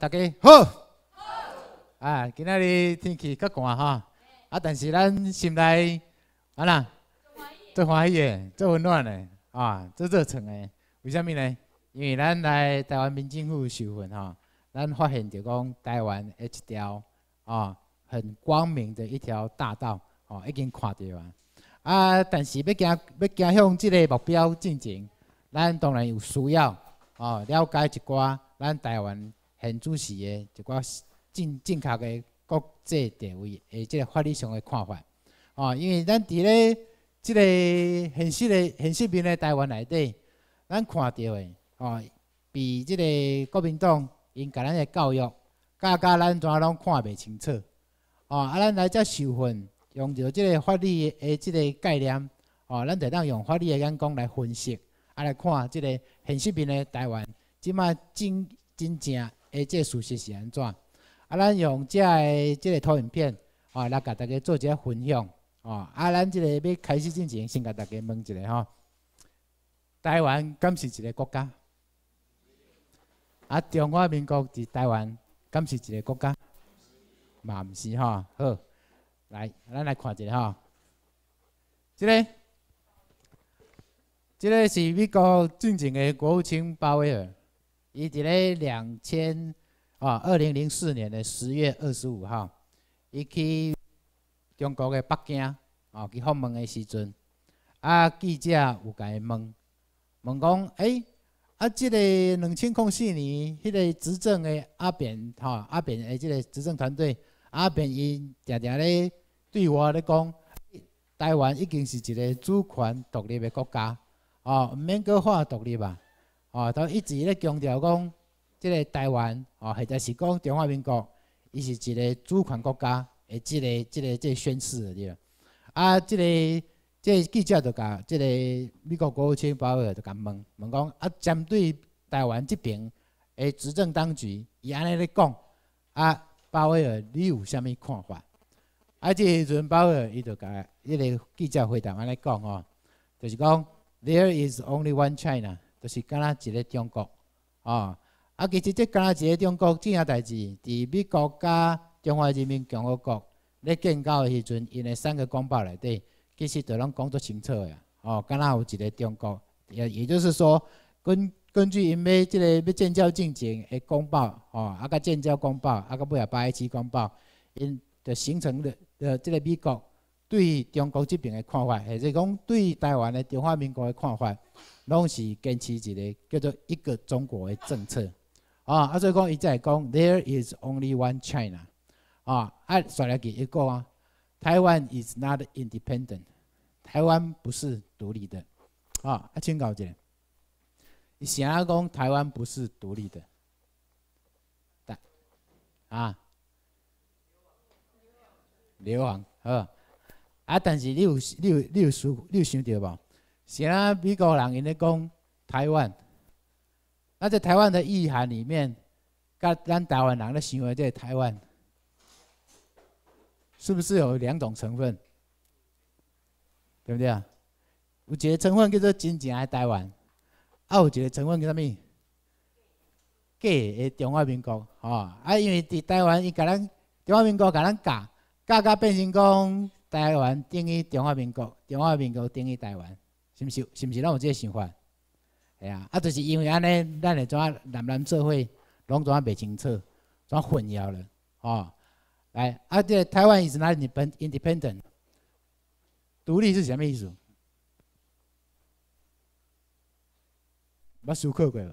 大家好！啊，今日天气较寒哈，啊，但是咱心内啊呐，做欢喜的、最温暖的啊，做热诚的为虾米呢？因为咱来台湾民政府受训候，咱发现着讲台湾一条啊很光明的一条大道哦，已经看到了。啊，但是要行要行向即个目标前咱当然有需要哦，了解一寡咱台湾。现主席的一寡正正确的国际地位，即个法律上的看法哦。因为咱伫咧即个现实的现实面的台湾内底，咱看到的哦，比即个国民党因甲咱的教育，教教咱遮拢看袂清楚哦。啊，咱来遮受训，用着即个法律的即个概念哦，咱就咱用法律的眼光来分析，啊来看即个现实面的台湾，即卖真真正。诶，这事实是安怎？啊，咱用遮个即个投影片，哦，来甲大家做一下分享，哦。啊，咱即个要开始进行，先甲大家问一下吼：台湾敢是一个国家？啊，中华民国伫台湾敢是一个国家？嘛，毋是吼。好，来，咱来看一下吼。即个，即个是美国进前的国务卿鲍威尔。伊一个两千啊，二零零四年的十月二十五号，伊去中国的北京啊，去访问的时阵，啊，记者有甲伊问，问讲，诶啊，即个两千零四年迄个执政的阿扁，哈，阿扁诶，即个执政团队，阿扁伊常常咧对我咧讲，台湾已经是一个主权独立的国家，哦，毋免阁赫独立啊。哦，都一直咧强调讲，即个台湾哦，或者是讲中华民国，伊是一个主权国家，诶，即个即个即个宣示对。啊，即个即个记者就甲即个美国国务卿鲍威尔就讲问，问讲啊，针对台湾即边诶执政当局，伊安尼咧讲，啊，鲍威尔，你有啥物看法？啊，即时阵鲍威尔伊就甲迄个记者回答安尼讲哦，就是讲，There is only one China。就是若一个中国啊，啊，其实这若一个中国怎样代志？伫美国加中华人民共和国咧建交时阵，因诶三个公报内底，其实都拢讲作清楚诶。哦，敢若有一个中国，也也就是说根根据因要即个要建交进程诶公报，哦，啊个建交公报，啊个尾尔八一七公报，因就形成了呃，即个美国对中国即边诶看法，或者讲对台湾诶中华民国诶看法。拢是坚持一个叫做“一个中国”的政策啊！阿所以讲，伊在讲 “There is only one China” 啊！啊，说了给一个啊，台湾 is not independent，台湾不是独立的啊！啊，请搞一个，伊先阿讲台湾不是独立的，但啊，流王好啊！但是你有你有你有思你有想到无？是啊，美国人因咧讲台湾，啊，在台湾的意涵里面，甲咱台湾人咧想个即个台湾，是不是有两种成分？对不对啊？有一个成分叫做真正的台湾，还有一个成分叫啥物？假的中华民国吼啊！因为伫台湾伊甲咱中华民国甲咱教，教甲变成讲台湾等于中华民国，中华民国等于台湾。是毋是？是毋是？咱有即个想法，吓啊！啊，就是因为安尼，咱个怎啊？男男社会拢怎啊？袂清楚，怎啊混淆了？哦，来啊！对，台湾 is not independent。独立是啥物意思？捌思考过无？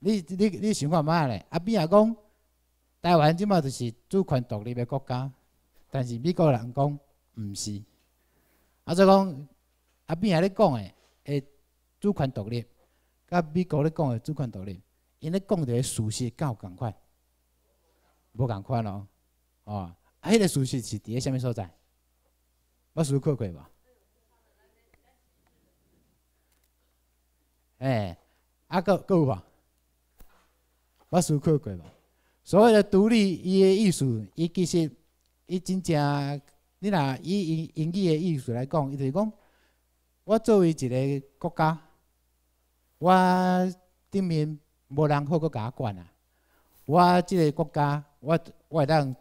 你、你、你想看嘛咧？啊，边啊讲，台湾即马就是主权独立的国家，但是美国人讲毋是，啊，再讲。啊，边仔咧讲的？诶，主权独立，甲美国咧讲的主权独立，因咧讲着个事实够共款，无共款咯，哦，啊，迄个事实是伫咧啥物所在？我思考过无？诶，啊，搁搁有无？我思考过无？所谓的独立伊个意思，伊其实伊真正，你若以英英语个意思来讲，伊就是讲。我作为一个国家，我顶面无人好搁甲我管啊！我即个国家，我我会当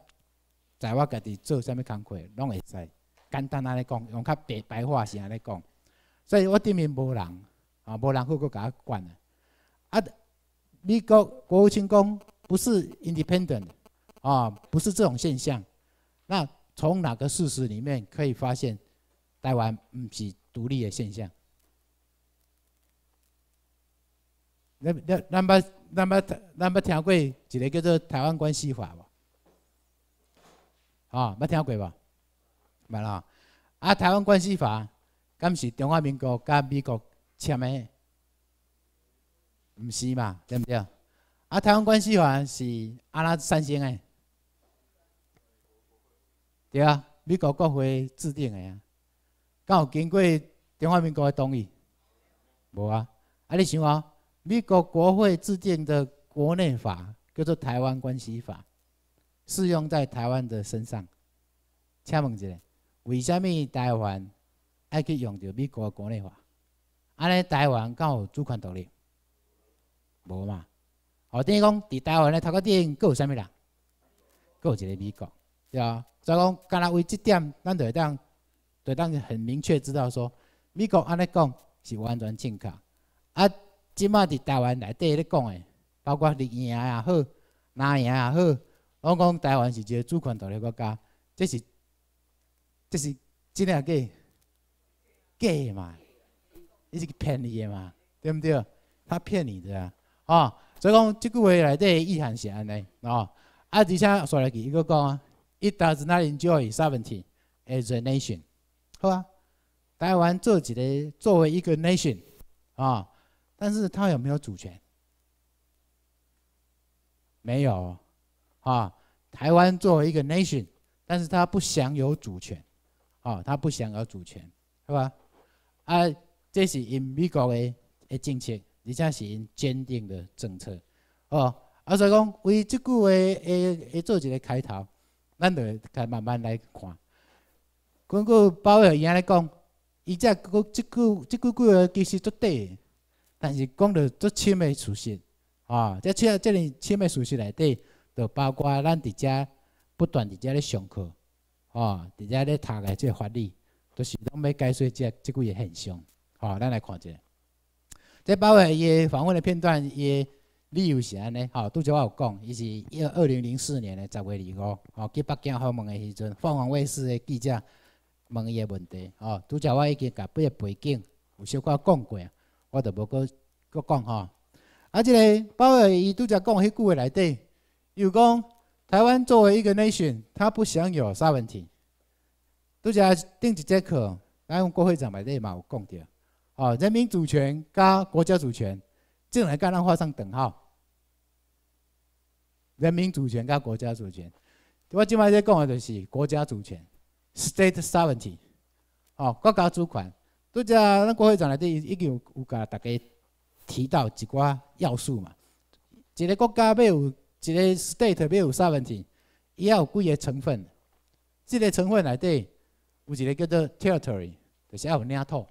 在我家己做啥物工课拢会使。简单安尼讲，用较白白话是安尼讲。所以我顶面无人啊，无人好搁甲我管啊！啊，美国国务卿讲不是 independent 啊，不是这种现象。那从哪个事实里面可以发现台湾唔是？独立的现象，那、那、那么、那么、那么听过一个叫做台湾关系法无？哦，捌听过无？麦啦。啊，台湾关系法，甘是中华民国甲美国签的？唔是嘛，对不对？啊，台湾关系法是阿拉三星的，对啊，美国国会制定的啊。敢有经过中华民国的同意？无啊！啊，你想啊，美国国会制定的国内法叫做《台湾关系法》，适用在台湾的身上。请问一下，为虾米台湾爱去用这美国的国内法？安尼，台湾敢有主权独立？无嘛！我等于讲，伫台湾的头壳顶，佮有虾物人？佮有一个美国，对啊。所以讲，干啦为这点，咱就会当。对，当时很明确知道说，美国安尼讲是完全正确。啊，即马伫台湾内底咧讲的，包括你赢也好，哪赢也好，拢讲台湾是一个主权独立国家，这是，这是真啊假？假的嘛？伊是骗你的嘛？对毋对？他骗你的啊！哦，所以讲即句话内底意涵是安尼。哦，啊，而且说来去，伊个讲，It does not enjoy sovereignty as a nation。好吧？台湾做几个作为一个 nation 啊，但是它有没有主权？没有啊。台湾作为一个 nation，但是它不享有主权，啊，它不享有主权，是吧？啊，这是因美国的的政策，而且是因坚定的政策。哦，啊，所以讲，为这句话的的做一个开头，咱就该慢慢来看。讲据包个伊安尼讲，伊只个即句即句句话其实足对，但是讲着足深的事实。啊，即只这个深的事实内底，就包括咱伫遮不断伫遮咧上课，啊，伫遮咧读个即个法律，就是拢要解说即即句话现象，啊，咱来看一下，即包个伊访问的片段，伊理由是安尼，吼，拄则我有讲，伊是二二零零四年的十月二五，哦，去北京访问的时阵，凤凰卫视的记者。问伊个问题，吼，拄则我已经甲八个背景有小可讲过，我就不过过讲吼。啊，这个包括伊拄则讲迄句话来底，又讲台湾作为一个 nation，他不享有啥 o v 拄则顶一节课，咱用郭会长底嘛有讲滴，哦，人民主权加国家主权，这然来跟他画上等号。人民主权加国家主权，我即摆在讲的就是国家主权。State sovereignty，哦，国家主权，拄只咱国会长来底已经有有甲大家提到一寡要素嘛。一个国家要有一个 state，要有 sovereignty，伊也有几个成分。即个成分里底有一个叫做 territory，就是要有领土。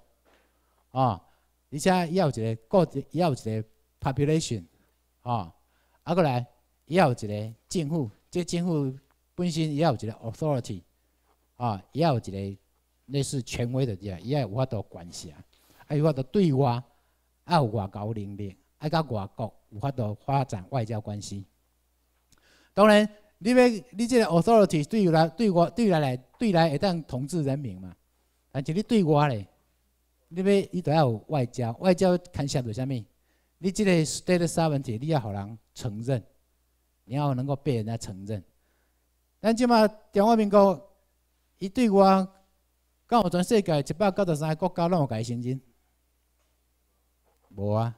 哦，而且伊也有一个国，伊也有一个 population。哦，啊，过来伊也有一个政府，即个政府本身也有一个 authority。啊，伊也有一个类似权威的，伊也有法度管辖，还有法度对外，还有外交能力，还甲外国有法度发展外交关系。当然，你要你这个 authority 对于来，对外对于来来，对来会当统治人民嘛。但是你对外呢？你要伊都要有外交，外交牵涉到什么？你这个 i g n 问题，你要让人承认，你要能够被人家承认。咱即马中华民国。伊对我，有全世界一百九十三个国家拢有甲伊承认，无啊，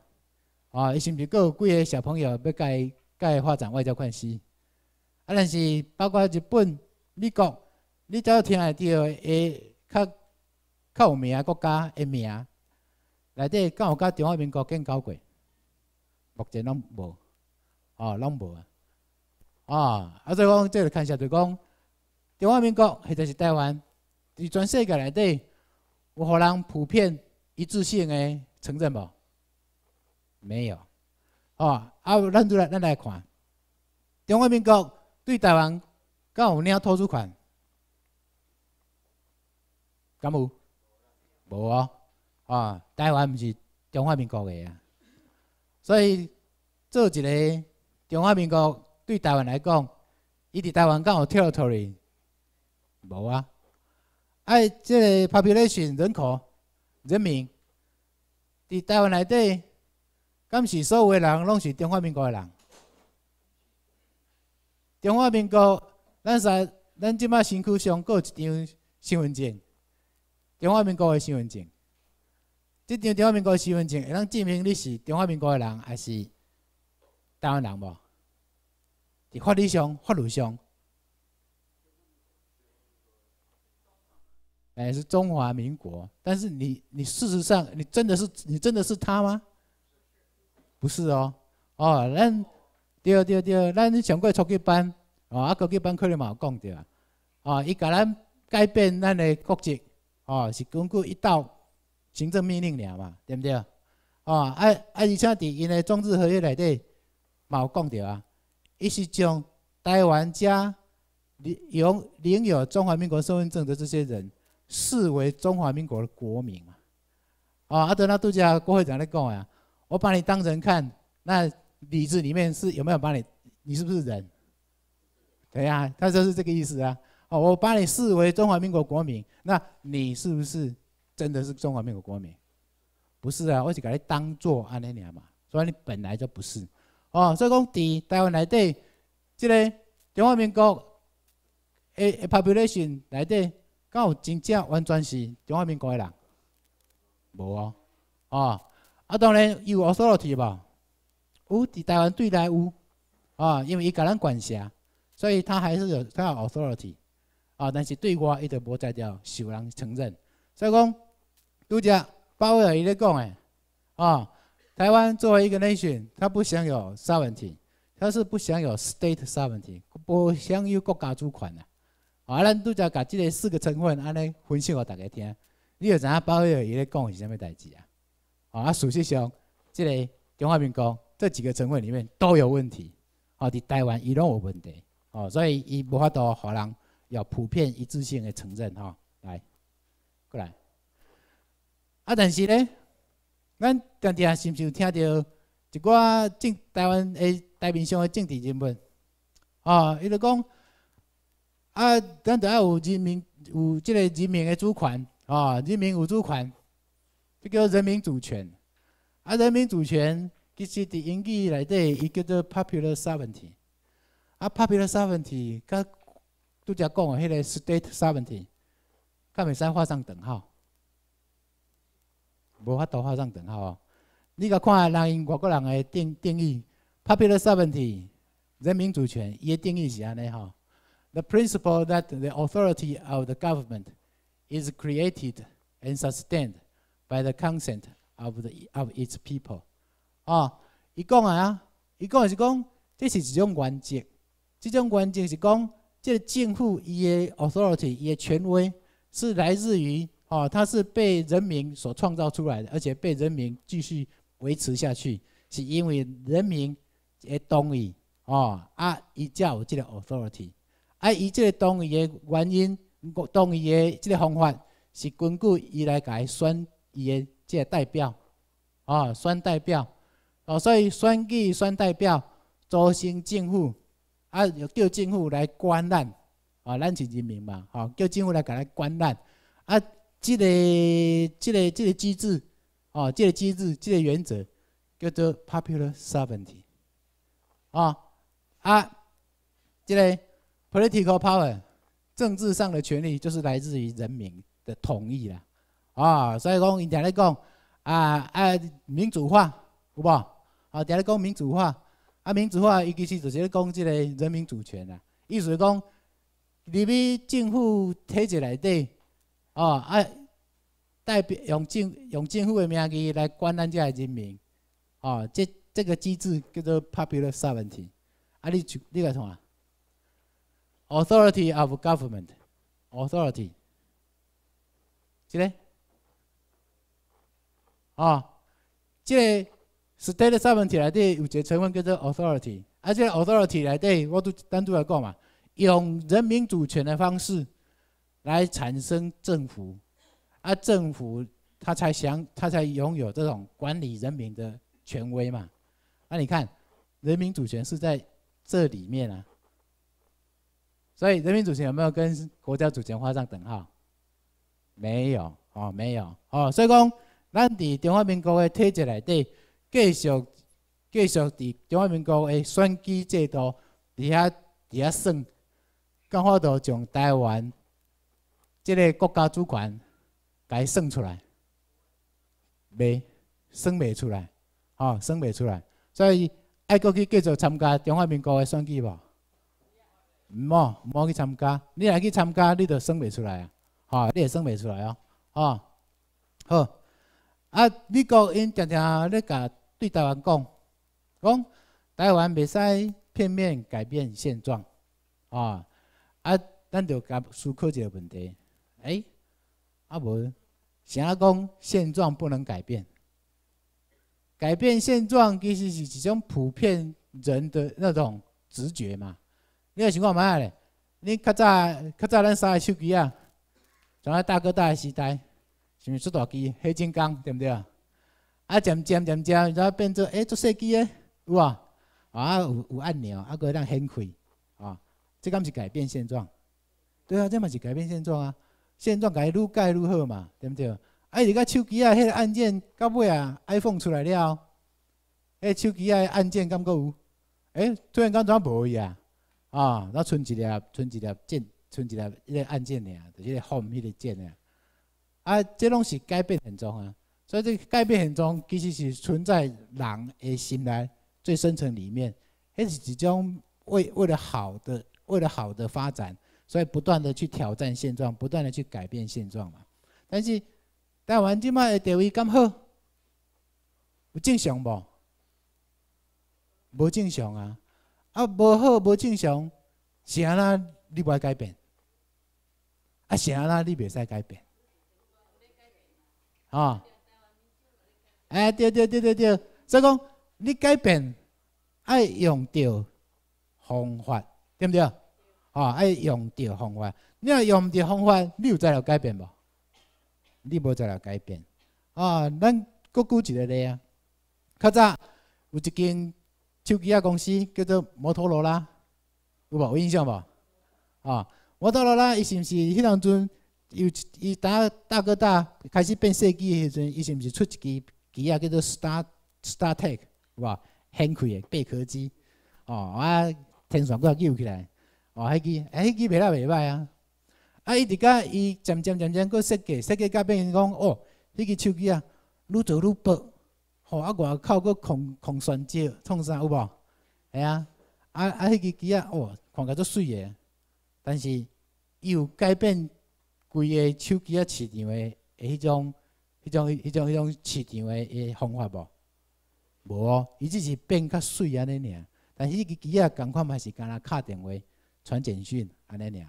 啊，伊是毋是阁有几个小朋友要甲伊甲伊发展外交关系？啊，但是包括日本、美国，你只要听会对会较较有名的国家的名，内底敢有甲中华民国建交过？目前拢无，哦，拢无啊，啊，啊，所以讲，这个看一下就讲。中华民国或者是台湾，在全世界内底有互人普遍一致性诶承认无？没有。哦，啊，咱来咱来看，中华民国对台湾敢有领投资权？敢有？无哦。啊，台湾毋是中华民国诶啊，所以做一个中华民国对台湾来讲，伊伫台湾敢有 territory？无啊！哎，即个 population 人口人民，伫台湾内底，敢是所有人拢是中华民国的人？中华民国，咱在咱即马身躯上，搁一张身份证，中华民国的身份证，即张中华民国的身份证，会当证明你是中华民国的人，还是台湾人无？伫法律上，法律上。哎，是中华民国，但是你你事实上，你真的是你真的是他吗？不是哦哦，咱对对对，咱上过初级班哦，啊，高级班可能冇讲到啊，哦，伊甲咱改变咱的国籍哦，是根据一道行政命令了嘛，对不对哦，啊啊，而且伫因的中日合约内底冇讲到啊，伊是将台湾家领拥有中华民国身份证的这些人。视为中华民国的国民嘛，哦，阿德纳杜加郭会长在讲啊，我把你当人看，那理智里面是有没有把你？你是不是人？对呀，他就是这个意思啊。哦，我把你视为中华民国国民，那你是不是真的是中华民国国民？不是啊，我是把你当做安尼尼嘛，所以你本来就不是。哦，所以个第台湾来的，这个中华民国 A A population 来的。敢有真正完全是中华民国的人？无哦，哦，啊，当然有 authority 无有台湾对待有，啊，因为伊甲人管辖，所以他还是有他有 authority，啊，但是对外一直无在叫受人承认。所以讲，则鲍包尔伊咧讲诶，啊，台湾作为一个 nation，他不享有 sovereignty，他是不享有 state sovereignty，不享有国家主权呐。啊！咱拄则把即个四个成分安尼分析给大家听，你就知影包许伊咧讲是啥物代志啊？啊！事实上，即个中华民国这几个成分里面都有问题，哦，伫台湾伊拢有问题，哦，所以伊无法度互人有普遍一致性的承认，吼，来，过来。啊！但是咧，咱常啊，是毋是有听到一寡政台湾诶，台面上的政治人物，啊，伊就讲。啊，咱当要有人民有即个人民的主权啊，人民有主权，即叫人民主权。啊，人民主权其实伫英语内底伊叫做 popular sovereignty。啊，popular sovereignty 甲拄则讲的迄个 state sovereignty，甲咪使画上等号，无法度画上等号。你甲看人外国人的定定义，popular sovereignty 人民主权，伊的定义是安尼吼。The principle that the authority of the government is created and sustained by the consent of the of its people。啊，一共啊，一共是讲这是一种原则。这种原则是讲，个政府伊的 authority 伊权威是来自于啊，它是被人民所创造出来的，而且被人民继续维持下去，是因为人民也同意啊，啊伊才有即个 authority。啊！伊即个同意的原因，同意的即个方法，是根据伊来伊选伊的即个代表，哦，选代表哦，所以选举选代表组成政府，啊，又叫政府来管咱，哦，咱是人民嘛，哦，叫政府来甲咱管咱，啊，即个即个即个机制，哦，即个机制，即个原则叫做 popular sovereignty，哦，啊，即个。Political power，政治上的权利就是来自于人民的同意啦。啊，所以讲，伊听咧讲，啊啊，民主化有无？啊，听伊讲民主化，啊，民主化伊其是咧讲即个人民主权啦。意思讲，你伫政府体制内底，哦啊，代表用政用政府的名义来管咱这人民，哦，这这个机制叫做 popular sovereignty。啊，你就你来看啊。Authority of government, authority。谁咧？啊，这 state sovereignty 来对有一个成分叫做 authority，而且 authority 来对，我都单独来讲嘛，用人民主权的方式来产生政府，啊，政府他才享，他才拥有这种管理人民的权威嘛。啊，你看，人民主权是在这里面啊。所以，人民主权有没有跟国家主权画上等号？没有哦，没有哦。所以讲，咱伫中华民国的体制内底，继续继续伫中华民国的选举制度底下底下算，刚好就从台湾这个国家主权给算出来，未算未出来哦，算未出来。所以，爱国去继续参加中华民国的选举无？毋好唔好去参加，你来去参加，你都算未出来啊！吼，你也算未出来哦！吼，好，啊，美国因常常咧甲对台湾讲，讲台湾未使片面改变现状，啊，啊，咱就甲思考一个问题，哎，啊无，啥讲现状不能改变？改变现状其实是一种普遍人的那种直觉嘛。你也想看买下咧？你较早、较早咱三个手机啊，像那大哥大时代，是毋是出大机、黑金刚，对毋对啊？啊，渐渐渐渐，然后变做诶做手机诶，有啊，啊有有按钮，还可以让掀开，啊，这敢是改变现状？对啊，这嘛是改变现状啊，现状改愈改愈好嘛，对毋对？啊，你甲手机啊，迄个按键到尾啊，iPhone 出来了，迄个手机啊，按键敢搁有？哎，突然间怎无无啊？啊，那存一粒，存一粒键，存一粒一个按键尔，就是放去个键尔。啊，这拢是改变现状啊。所以这改变现状其实是存在人的心内最深层里面，迄是一种为为了好的，为了好的发展，所以不断的去挑战现状，不断的去改变现状嘛。但是台湾即卖的地位咁好，有正常无？无正常啊？啊，无好无正常，是安那你袂改变，啊是安那你袂使改变，啊，哎对对对对对，所以讲你改变，爱用着方法，对不对？啊，爱用着方法，你若用唔着方法，你有资料改变无？你无资料改变，啊，咱各举一个例啊，较早有一间。手机啊，公司叫做摩托罗拉，有无？有印象无？啊，摩托罗拉，伊是毋是迄当阵，由伊打大哥大开始变手机的时阵，伊是毋是出一支机啊？叫做 Star StarTech，无？很贵的贝壳机，哦，啊，天线佫记唔起来，哦，迄支啊，迄支卖了袂歹啊，啊，伊伫甲伊渐渐渐渐佫设计，设计甲变，成讲，哦，迄支手机啊，愈做愈薄。吼啊！外口佫控控双击，创啥有无？系啊！啊啊，迄个机仔，哇，看起来足水个，但是伊有改变规个手机仔市场个迄种、迄种、迄种、迄种市场个方法无？无哦，伊只是变较水安尼尔，但是迄个机仔感觉嘛是干啦，敲电话、传简讯安尼尔，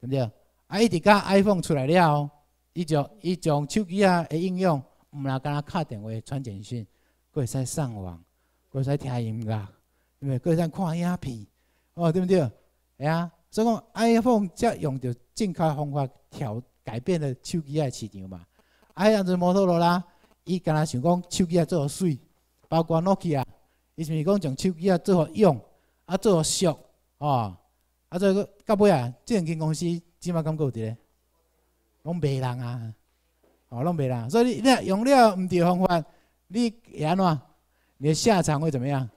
对不对？啊，一直甲 iPhone 出来了，伊就伊将手机仔个应用。毋啦，敢若敲电话、传简讯，佫会使上网，佫会使听音乐，对不对？会使看影片，哦，对毋对？会啊，所以讲 iPhone 则用着正确方法，调改变了手机的市场嘛。iPhone 摩托罗拉，伊敢若想讲手机啊做互水，包括诺基亚，伊是毋是讲从手机啊做互用，啊做互俗，哦，啊做到尾啊，证间公司即嘛敢觉有伫咧，讲卖人啊。哦，弄白啦！所以你用了唔对方法，你安怎？你的下场会怎么样？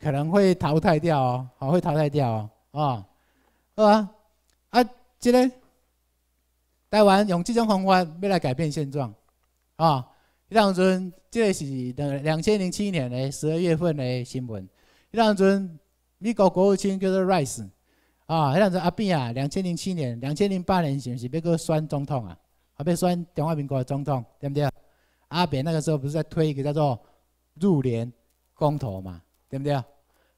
可能会淘汰掉哦，好，会淘汰掉哦，啊，好啊！啊，这个台湾用这种方法要来改变现状，啊，当阵这个是两两千零七年的十二月份的新闻。当阵美国国务卿叫做 Rice，啊，那阵阿扁啊，两千零七年、两千零八年是不是要个选总统啊？被选中华民国总统，对不对？阿扁那个时候不是在推一个叫做入联公投嘛，对不对？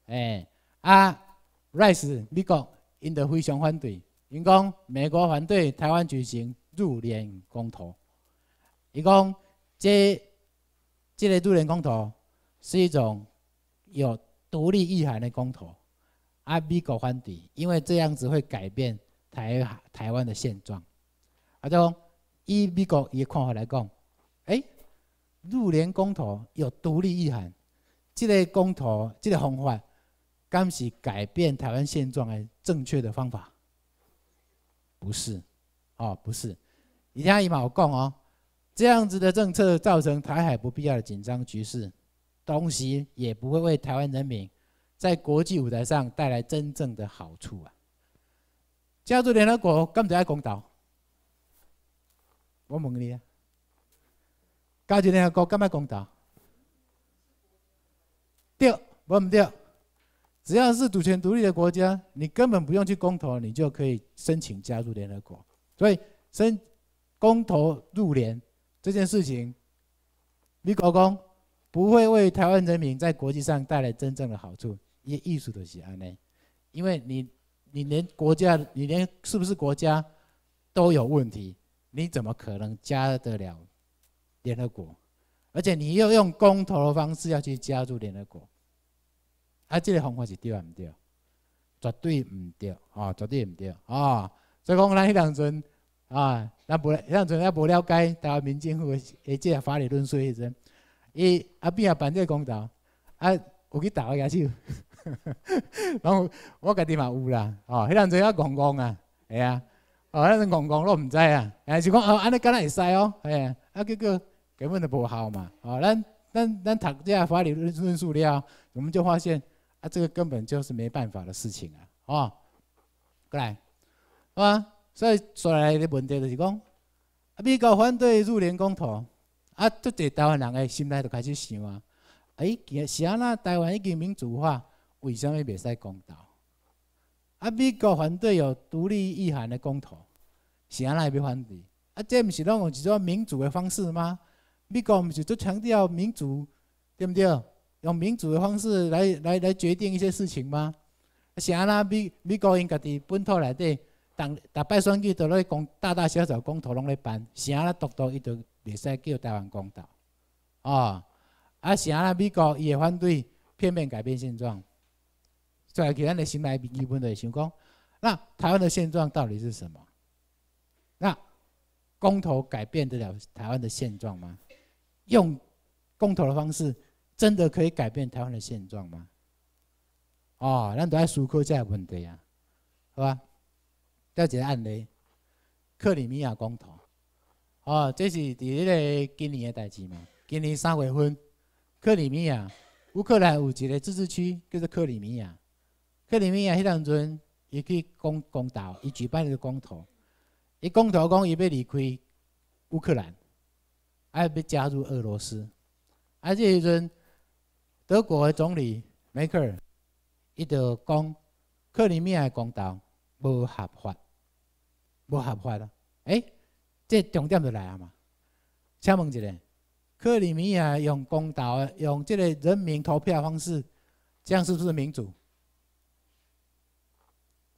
哎，阿 Rice 美国，因得非常反对，因讲美国反对台湾举行入联公投，伊讲这这类入联公投是一种有独立意涵的公投，阿美国反对，因为这样子会改变台台湾的现状，阿讲以美国的看法来讲，哎，入联公投有独立意涵，这个公投这个方法，敢是改变台湾现状的正确的方法？不是，哦，不是。你听伊嘛，我讲哦，这样子的政策造成台海不必要的紧张局势，东西也不会为台湾人民在国际舞台上带来真正的好处啊。加入联合国甘在公道。我问你啊，加入联合国干嘛公投？对，不唔对？只要是主权独立的国家，你根本不用去公投，你就可以申请加入联合国。所以申公投入联这件事情，李国公不会为台湾人民在国际上带来真正的好处，为艺术的西安呢，因为你你连国家，你连是不是国家都有问题。你怎么可能加得了联合国？而且你要用公投的方式要去加入联合国？啊，这个方法是对还不对？绝对不对哦，绝对不对哦。所以讲，咱迄当阵啊，咱不，迄当阵也无了解台湾民政府的这个法律论说，迄阵伊啊边啊办这个公道啊，有去打个牙笑，然后我家己嘛有啦，哦，迄当阵也戆戆啊，系啊。哦，咱讲讲咯，毋知啊，哎，是讲哦，安尼今日会使哦，哎，啊，结果根本就无效嘛。哦，咱咱咱读这法律论述料，我们就发现啊，这个根本就是没办法的事情啊。哦，过来，啊，所以所来的问题就是讲，啊，美国反对入联公投，啊，多侪台湾人的心内就开始想啊，哎，是啊，那台湾已经民主化，为什么袂使公投？啊，美国反对有独立意涵的公投，是安那要反对？啊，这毋是拢用一种民主的方式吗？美国毋是都强调民主，对不对？用民主的方式来来来决定一些事情吗？是安那美美国因家己本土内底，逐逐摆选举都咧公大大小小公投拢咧办，是安那独独伊就袂使叫台湾公投，哦，啊，是安那美国伊会反对片面改变现状。再来给咱的新闻比基本的想闻那台湾的现状到底是什么？那公投改变得了台湾的现状吗？用公投的方式真的可以改变台湾的现状吗？哦，咱都在考苦个问题啊，好吧？再一个案例，克里米亚公投，哦，这是第一个今年的代志嘛？今年三月份，克里米亚，乌克兰有一个自治区叫做克里米亚。克里米亚迄当阵，伊去公公投，伊举办一个公投，伊公投讲伊要离开乌克兰，啊，要加入俄罗斯，而个时阵德国的总理梅克尔，伊就讲克里米亚的公投无合法，无合法啊！哎，这重点就来啊嘛！请问一下，克里米亚用公投，用即个人民投票方式，这样是不是民主？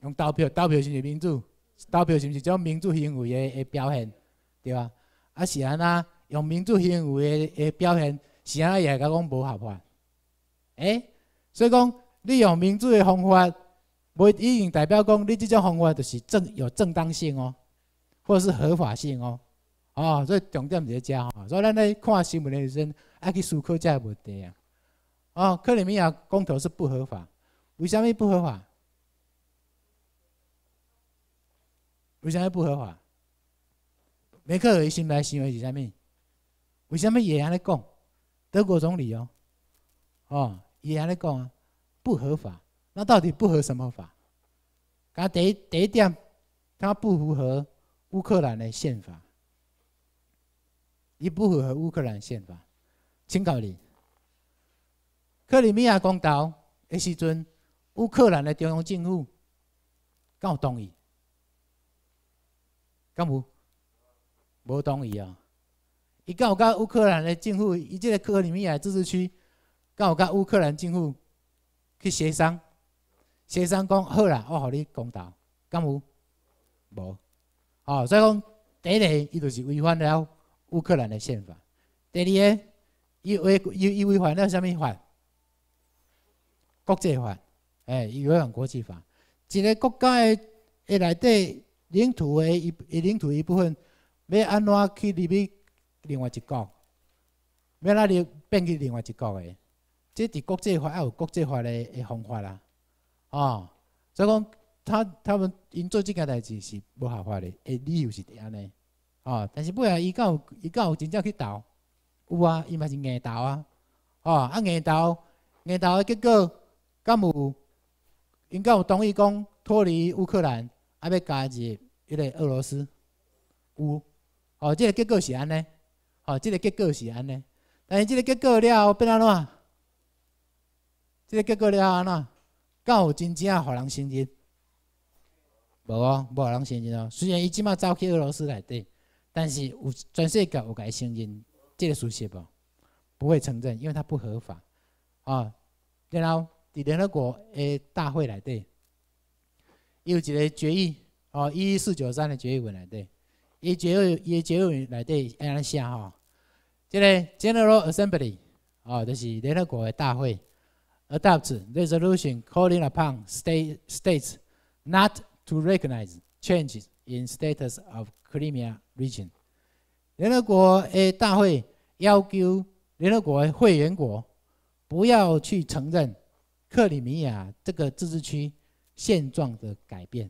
用投票，投票是毋是民主？投票是毋是种民主行为的诶表现，对吧？啊是安那？用民主行为的诶表现是安那？也甲讲无合法。诶，所以讲你用民主的方法，无一定代表讲你即种方法就是正有正当性哦，或者是合法性哦。哦，所以重点在哦，所以咱咧看新闻的时阵，爱去思考遮个问题啊。哦，克里米亚公投是不合法，为虾米不合法？为什么不合法？梅克尔新台行为是啥么？为什么也安尼讲？德国总理哦，哦也安尼讲啊，不合法。那到底不合什么法？他第一第一点，他不符合乌克兰的宪法，也不符合乌克兰宪法。请考你，克里米亚公投的时阵，乌克兰的中央政府敢有同意？敢有？无同意啊！伊有甲乌克兰的政府，伊即个克里米亚自治区有甲乌克兰政府去协商，协商讲好啦，我互你公道，敢有？无。哦，所以讲第一个，伊就是违反了乌克兰的宪法。第二个，伊违伊伊违反了什么法？国际法。哎，伊违反国际法。一个国家的的内底。领土诶一一领土一部分，要安怎去入去另外一国？要哪里变去另外一国诶？即伫国际化有国际化诶方法啦。哦，所以讲他他们因做这件代志是无合法诶，诶理由是伫安尼。哦，但是尾后伊敢有伊敢有真正去斗？有啊，伊嘛是硬斗啊。哦，啊硬斗硬斗诶结果，敢有？因敢有同意讲脱离乌克兰？啊！要加入一个俄罗斯，有哦，即个结果是安尼，哦，即个结果是安尼。但是即个结果了，变安怎？即个结果了安怎？敢有真正互人承认？无哦，无人承认哦。虽然伊即摆走去俄罗斯内底，但是有全世界甲伊承认，即个事实无？不会承认，因为它不合法。啊，然后伫联合国诶大会内底。有一个决议，哦，一一四九三的决议文来对，一决议一决议文来对，安样写吼，这个 General Assembly，哦，就是联合国的大会 a d o p t resolution calling upon state states not to recognize changes in status of Crimea region。联合国诶大会要求联合国会员国不要去承认克里米亚这个自治区。现状的改变，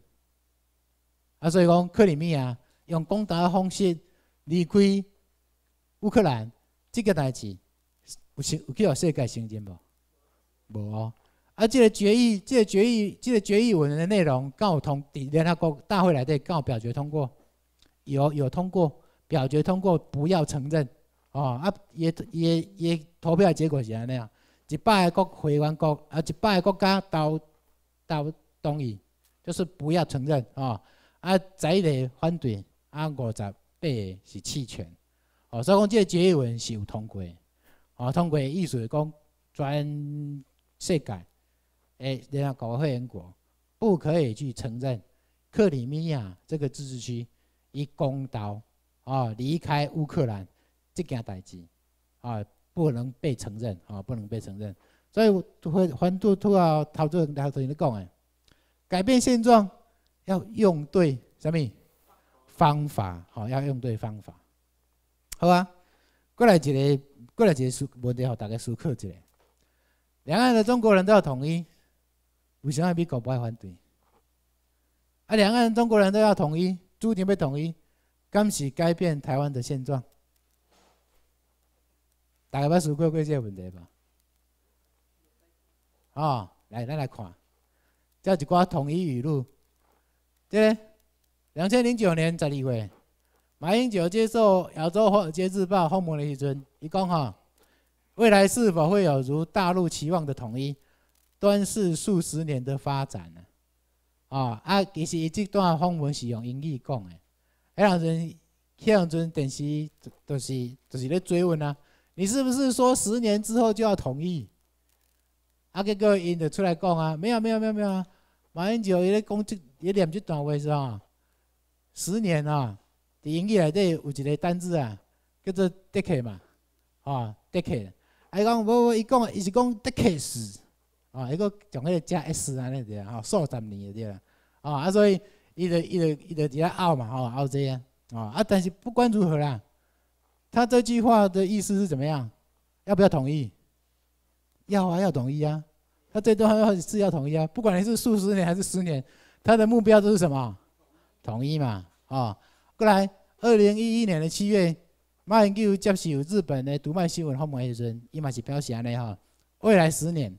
啊，所以讲克里米亚用公投的方式离开乌克兰，这个代志有是有叫世界无？无哦。这个决议，这个决议，这个决议文的内容，告同联合国大会来告表决通过，有有通过，表决通过，不要承认哦。啊，也也也投票的结果是安样，一百个国会员国，啊，一百个国家同意，就是不要承认哦。啊，一个反对，啊，五十八个是弃权。哦，所以讲这个决议文是通过。哦，通过的意思讲，全世界，诶，联合国会员国，不可以去承认克里米亚这个自治区以公道啊，离开乌克兰这件代志，啊，不能被承认，啊，不能被承认。所以，反反都都要投诉，来同你讲诶。改变现状要用对什么方法？好，要用对方法，好啊。过来一个，过来一个问题，好，大家思考一下。两岸的中国人都要统一，为什么美国不会反对？啊，两岸的中国人都要统一，注定被统一，敢是改变台湾的现状。大家把思考过这个问题吧。哦，来，咱来看。叫一寡统一语录，即两千零九年十二月，马英九接受《亚洲华尔街日报》访问的时阵，伊讲哈，未来是否会有如大陆期望的统一，端视数十年的发展呢？啊啊，其实这段访问是用英语讲的。迄两阵，迄两阵电视就是就是咧追问啊，你是不是说十年之后就要统一？啊，结果位就出来讲啊，没有没有没有没有啊。马英九伊咧讲即伊念即段话是啊，十年啊，伫英语内底有一个单字啊，叫做 decade 嘛，吼 decade，啊伊讲无无伊讲伊是讲 decades，啊伊阁从迄加 s 安尼对啊，数十年对啊，啊啊所以伊个伊个伊伫叫拗嘛，吼拗这啊，啊啊但是不管如何啦，他这句话的意思是怎么样？要不要同意？要啊要同意啊。他最终还是要统一啊！不管你是数十年还是十年，他的目标都是什么？统一嘛！啊，过来。二零一一年的七月，马英九接受日本的读卖新闻访问时，伊嘛是表示安尼哈：未来十年，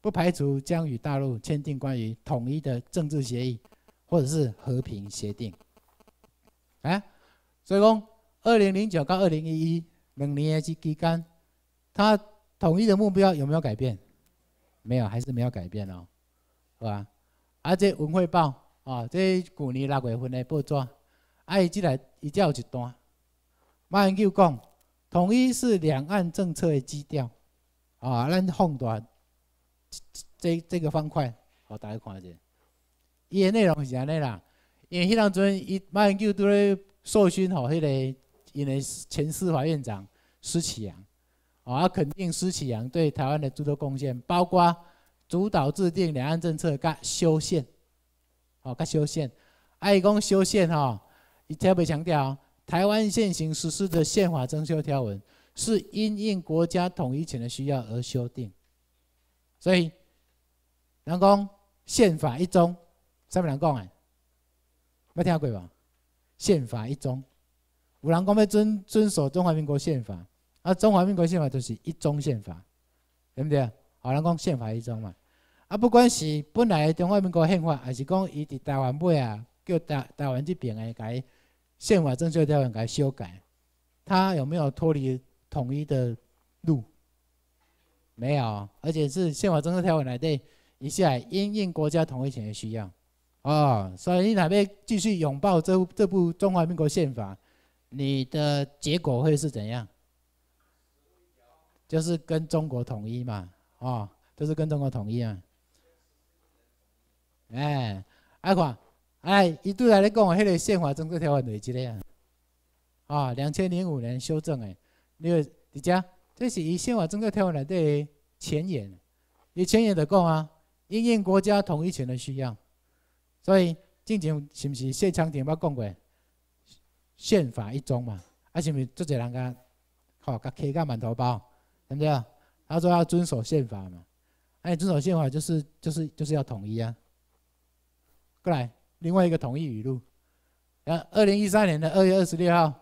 不排除将与大陆签订关于统一的政治协议，或者是和平协定。哎，以讲，二零零九到二零一一年的期间，他统一的目标有没有改变？没有，还是没有改变哦，是吧？啊，这《文汇报》啊，这去年六月份的报纸，啊，伊进来一有一单。马英九讲，统一是两岸政策的基调，啊，咱放大这这个方块，我大家看一下。伊的内容是安尼啦，因为迄当阵，伊马英九对咧授勋吼，迄个因为前司法院长施启扬。要肯定施启扬对台湾的诸多贡献，包括主导制定两岸政策、噶修宪，哦，噶修宪，伊讲修宪哈。特别强调，台湾现行实施的宪法征修条文，是因应国家统一前的需要而修订。所以，人讲宪法一中，啥物人讲哎，没听下过吧？宪法一中，有人讲要遵遵守中华民国宪法。啊！中华民国宪法就是一中宪法，对不对好，人讲宪法一中嘛。啊，不管是本来中华民国宪法，还是讲伊伫台湾尾啊，叫台台湾这边来改宪法正确条文，改修改，他有没有脱离统一的路？没有，而且是宪法政策条文来对一下，因应国家统一前的需要。哦，所以你那边继续拥抱这部这部中华民国宪法，你的结果会是怎样？就是跟中国统一嘛，哦，就是跟中国统一啊。哎，啊、看，哎，一队来咧讲，迄个宪法政修条文就即个啊，啊，两千零五年修正诶。你狄佳，这是以宪法政修条文内底前言，以前言在讲啊，应应国家统一权的需要，所以进前是毋是谢长廷爸讲过，宪法一中嘛，啊，是毋是足侪人个，吼，甲客甲馒头包。怎样？他说要遵守宪法嘛？哎，遵守宪法就是就是就是要统一啊！过来，另外一个统一语录。啊，二零一三年的二月二十六号，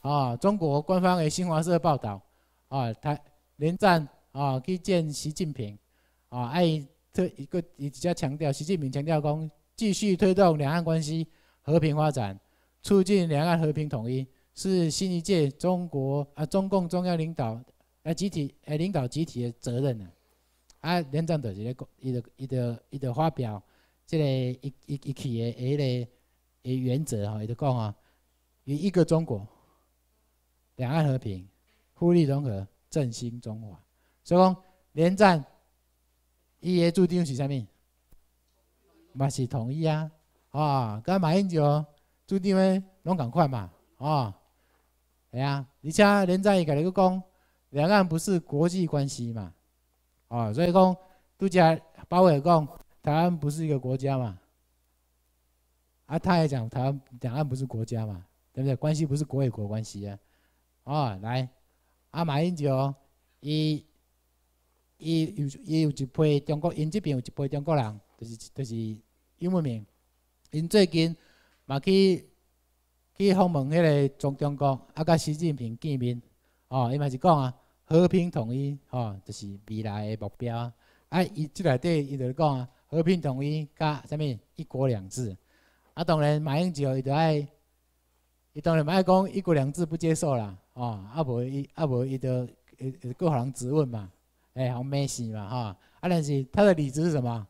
啊，中国官方给新华社报道，啊，台连战啊去见习近平，啊，哎特一个也直较强调，习近平强调讲，继续推动两岸关系和平发展，促进两岸和平统一，是新一届中国啊中共中央领导。啊，集体诶，领导集体的责任啊，啊，连战就是咧讲，伊着伊着伊着发表即个一一一起诶迄个诶原则吼，伊就讲啊，以一个中国、两岸和平、互利融合、振兴中华。所以讲，连战伊诶主张是啥物？嘛是统一啊！啊，跟马英九主张诶拢共款嘛！哦，系啊，而且连战伊个咧佫讲。两岸不是国际关系嘛？啊，所以讲杜嘉包伟讲台湾不是一个国家嘛？啊，他也讲台湾两岸不是国家嘛？对不对？关系不是国与国关系啊！哦，来，啊，马英九，伊伊有伊有一批中国，因这边有一批中国人，就是就是英文名，因最近嘛去去访问迄个中中国，啊，甲习近平见面，哦，伊嘛是讲啊。和平统一，吼，就是未来诶目标。啊，伊即内底伊就讲啊，和平统一加啥物？一国两制。啊，当然马英九伊就爱，伊当然不爱讲一国两制不接受啦，哦，啊无伊啊无伊就诶诶，各行人质问嘛，诶，红梅事嘛，吼，啊，但是他的理智是什么？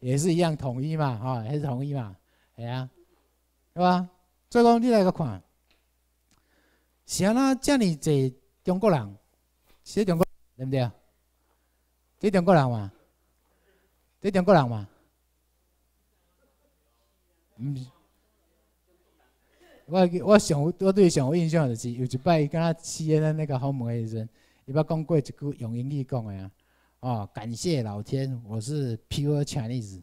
也是一样统一嘛，吼，还是统一嘛，会啊，是吧？再讲你来个看，是安那遮尔济。中国人，是中国人对不对啊？是中国人嘛？是中国人嘛？嗯，我我想我对我印象就是有一摆，伊跟他去的那个航问的时阵，伊捌讲过一句用英语讲的啊，哦，感谢老天，我是 Chinese，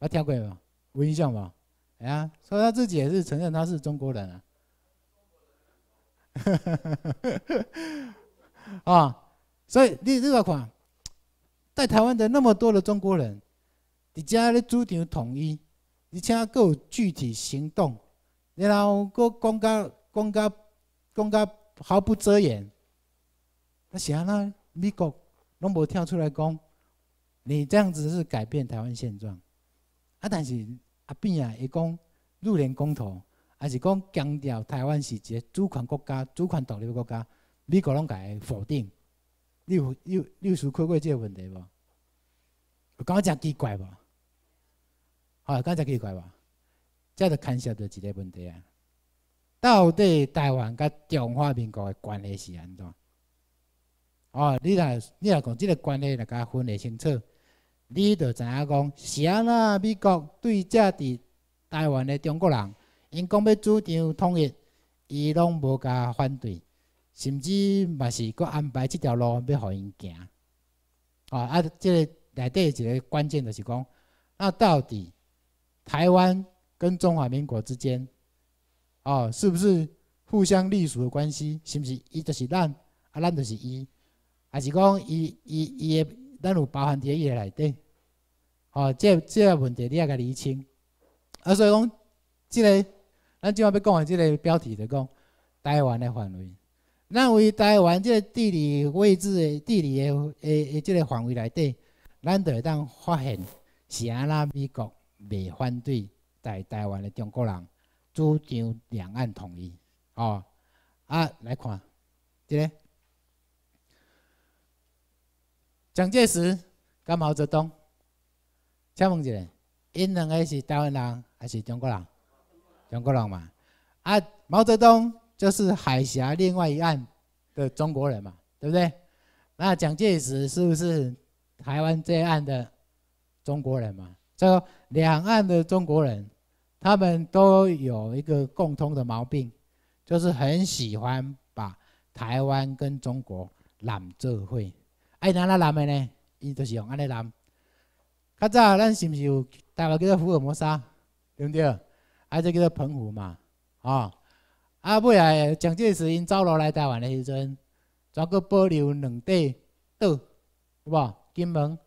我听过无？有印象无？哎呀，所以他自己也是承认他是中国人啊。啊！所以你这个看，在台湾的那么多的中国人，你只要主张统一，而且各有具体行动，然后佫讲个、讲个、讲个毫不遮掩，那谁然啦，美国、拢无跳出来讲，你这样子是改变台湾现状，啊，但是阿扁啊，伊讲入联公投。还是讲强调台湾是一个主权国家、主权独立国家，美国拢解否定。有有有，思考过即个问题无？感觉真奇怪无？啊，感觉真奇怪无？这个就牵涉到一个问题啊：到底台湾甲中华民国的关系是安怎？哦，你若你若讲即个关系若甲分析清楚，你就知影讲，安呾美国对遮伫台湾的中国人？因讲要主张统一，伊拢无加反对，甚至嘛是搁安排即条路要互因行。啊，啊，即个内底一个关键著是讲，那到底台湾跟中华民国之间，哦，是不是互相隶属的关系？是不是伊就是咱，啊，咱就是伊？还是讲伊伊伊个咱有包含伫伊内底？哦，即个即个问题你也甲理清。啊，所以讲即个。咱即晚要讲个即个标题就讲台湾的范围。咱为台湾即个地理位置、地理诶诶即个范围内底，咱就当发现是安怎美国未反对在台湾的中国人主张两岸统一。哦，啊来看，即个蒋介石、跟毛泽东，请问一下，因两个是台湾人还是中国人？中国人嘛，啊，毛泽东就是海峡另外一岸的中国人嘛，对不对？那蒋介石是不是台湾这一岸的中国人嘛？这两岸的中国人，他们都有一个共通的毛病，就是很喜欢把台湾跟中国揽这会。哎，哪来揽的呢？伊就是用安尼揽。较早咱是不是有大陆叫做福尔摩沙，对不对？还一叫做澎湖嘛，啊，啊，后来蒋介石因走路来台湾的时阵，全部保留两地岛，有不金门、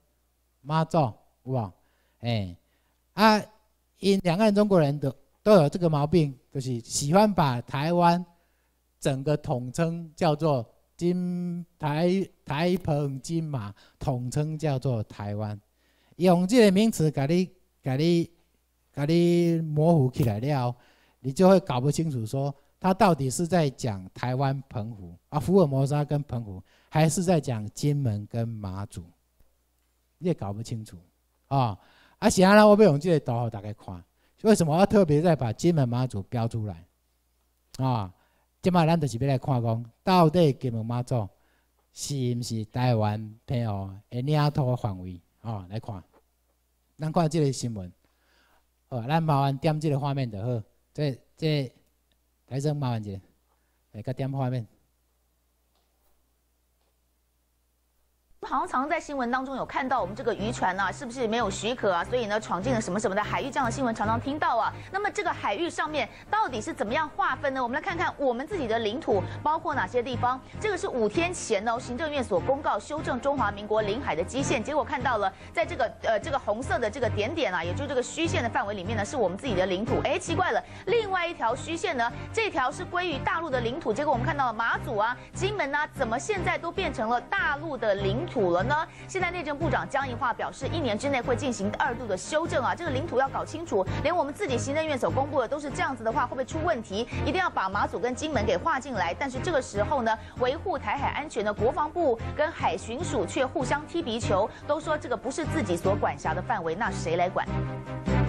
马祖，有不好？哎，啊，因两岸中国人都都有这个毛病，就是喜欢把台湾整个统称叫做金台台澎金马，统称叫做台湾，用这个名词，甲你，甲你。咖你模糊起来了，你就会搞不清楚，说他到底是在讲台湾澎湖啊，福尔摩沙跟澎湖，还是在讲金门跟马祖，你也搞不清楚啊。啊，现在我被用这个导给大家看，为什么要特别再把金门马祖标出来啊？今嘛，咱就是要来看讲，到底金门马祖是毋是台湾澎湖连领土范围啊？来看，咱看这个新闻。好，咱麻烦点这个画面就好。这这台生麻烦一下，来个点画面。常常在新闻当中有看到我们这个渔船呢，是不是没有许可啊？所以呢，闯进了什么什么的海域这样的新闻常常听到啊。那么这个海域上面到底是怎么样划分呢？我们来看看我们自己的领土包括哪些地方。这个是五天前哦，行政院所公告修正中华民国领海的基线，结果看到了在这个呃这个红色的这个点点啊，也就这个虚线的范围里面呢，是我们自己的领土。哎，奇怪了，另外一条虚线呢，这条是归于大陆的领土。结果我们看到了马祖啊、金门啊，怎么现在都变成了大陆的领？土了呢？现在内政部长江宜桦表示，一年之内会进行二度的修正啊。这个领土要搞清楚，连我们自己行政院所公布的都是这样子的话，会不会出问题？一定要把马祖跟金门给划进来。但是这个时候呢，维护台海安全的国防部跟海巡署却互相踢皮球，都说这个不是自己所管辖的范围，那谁来管？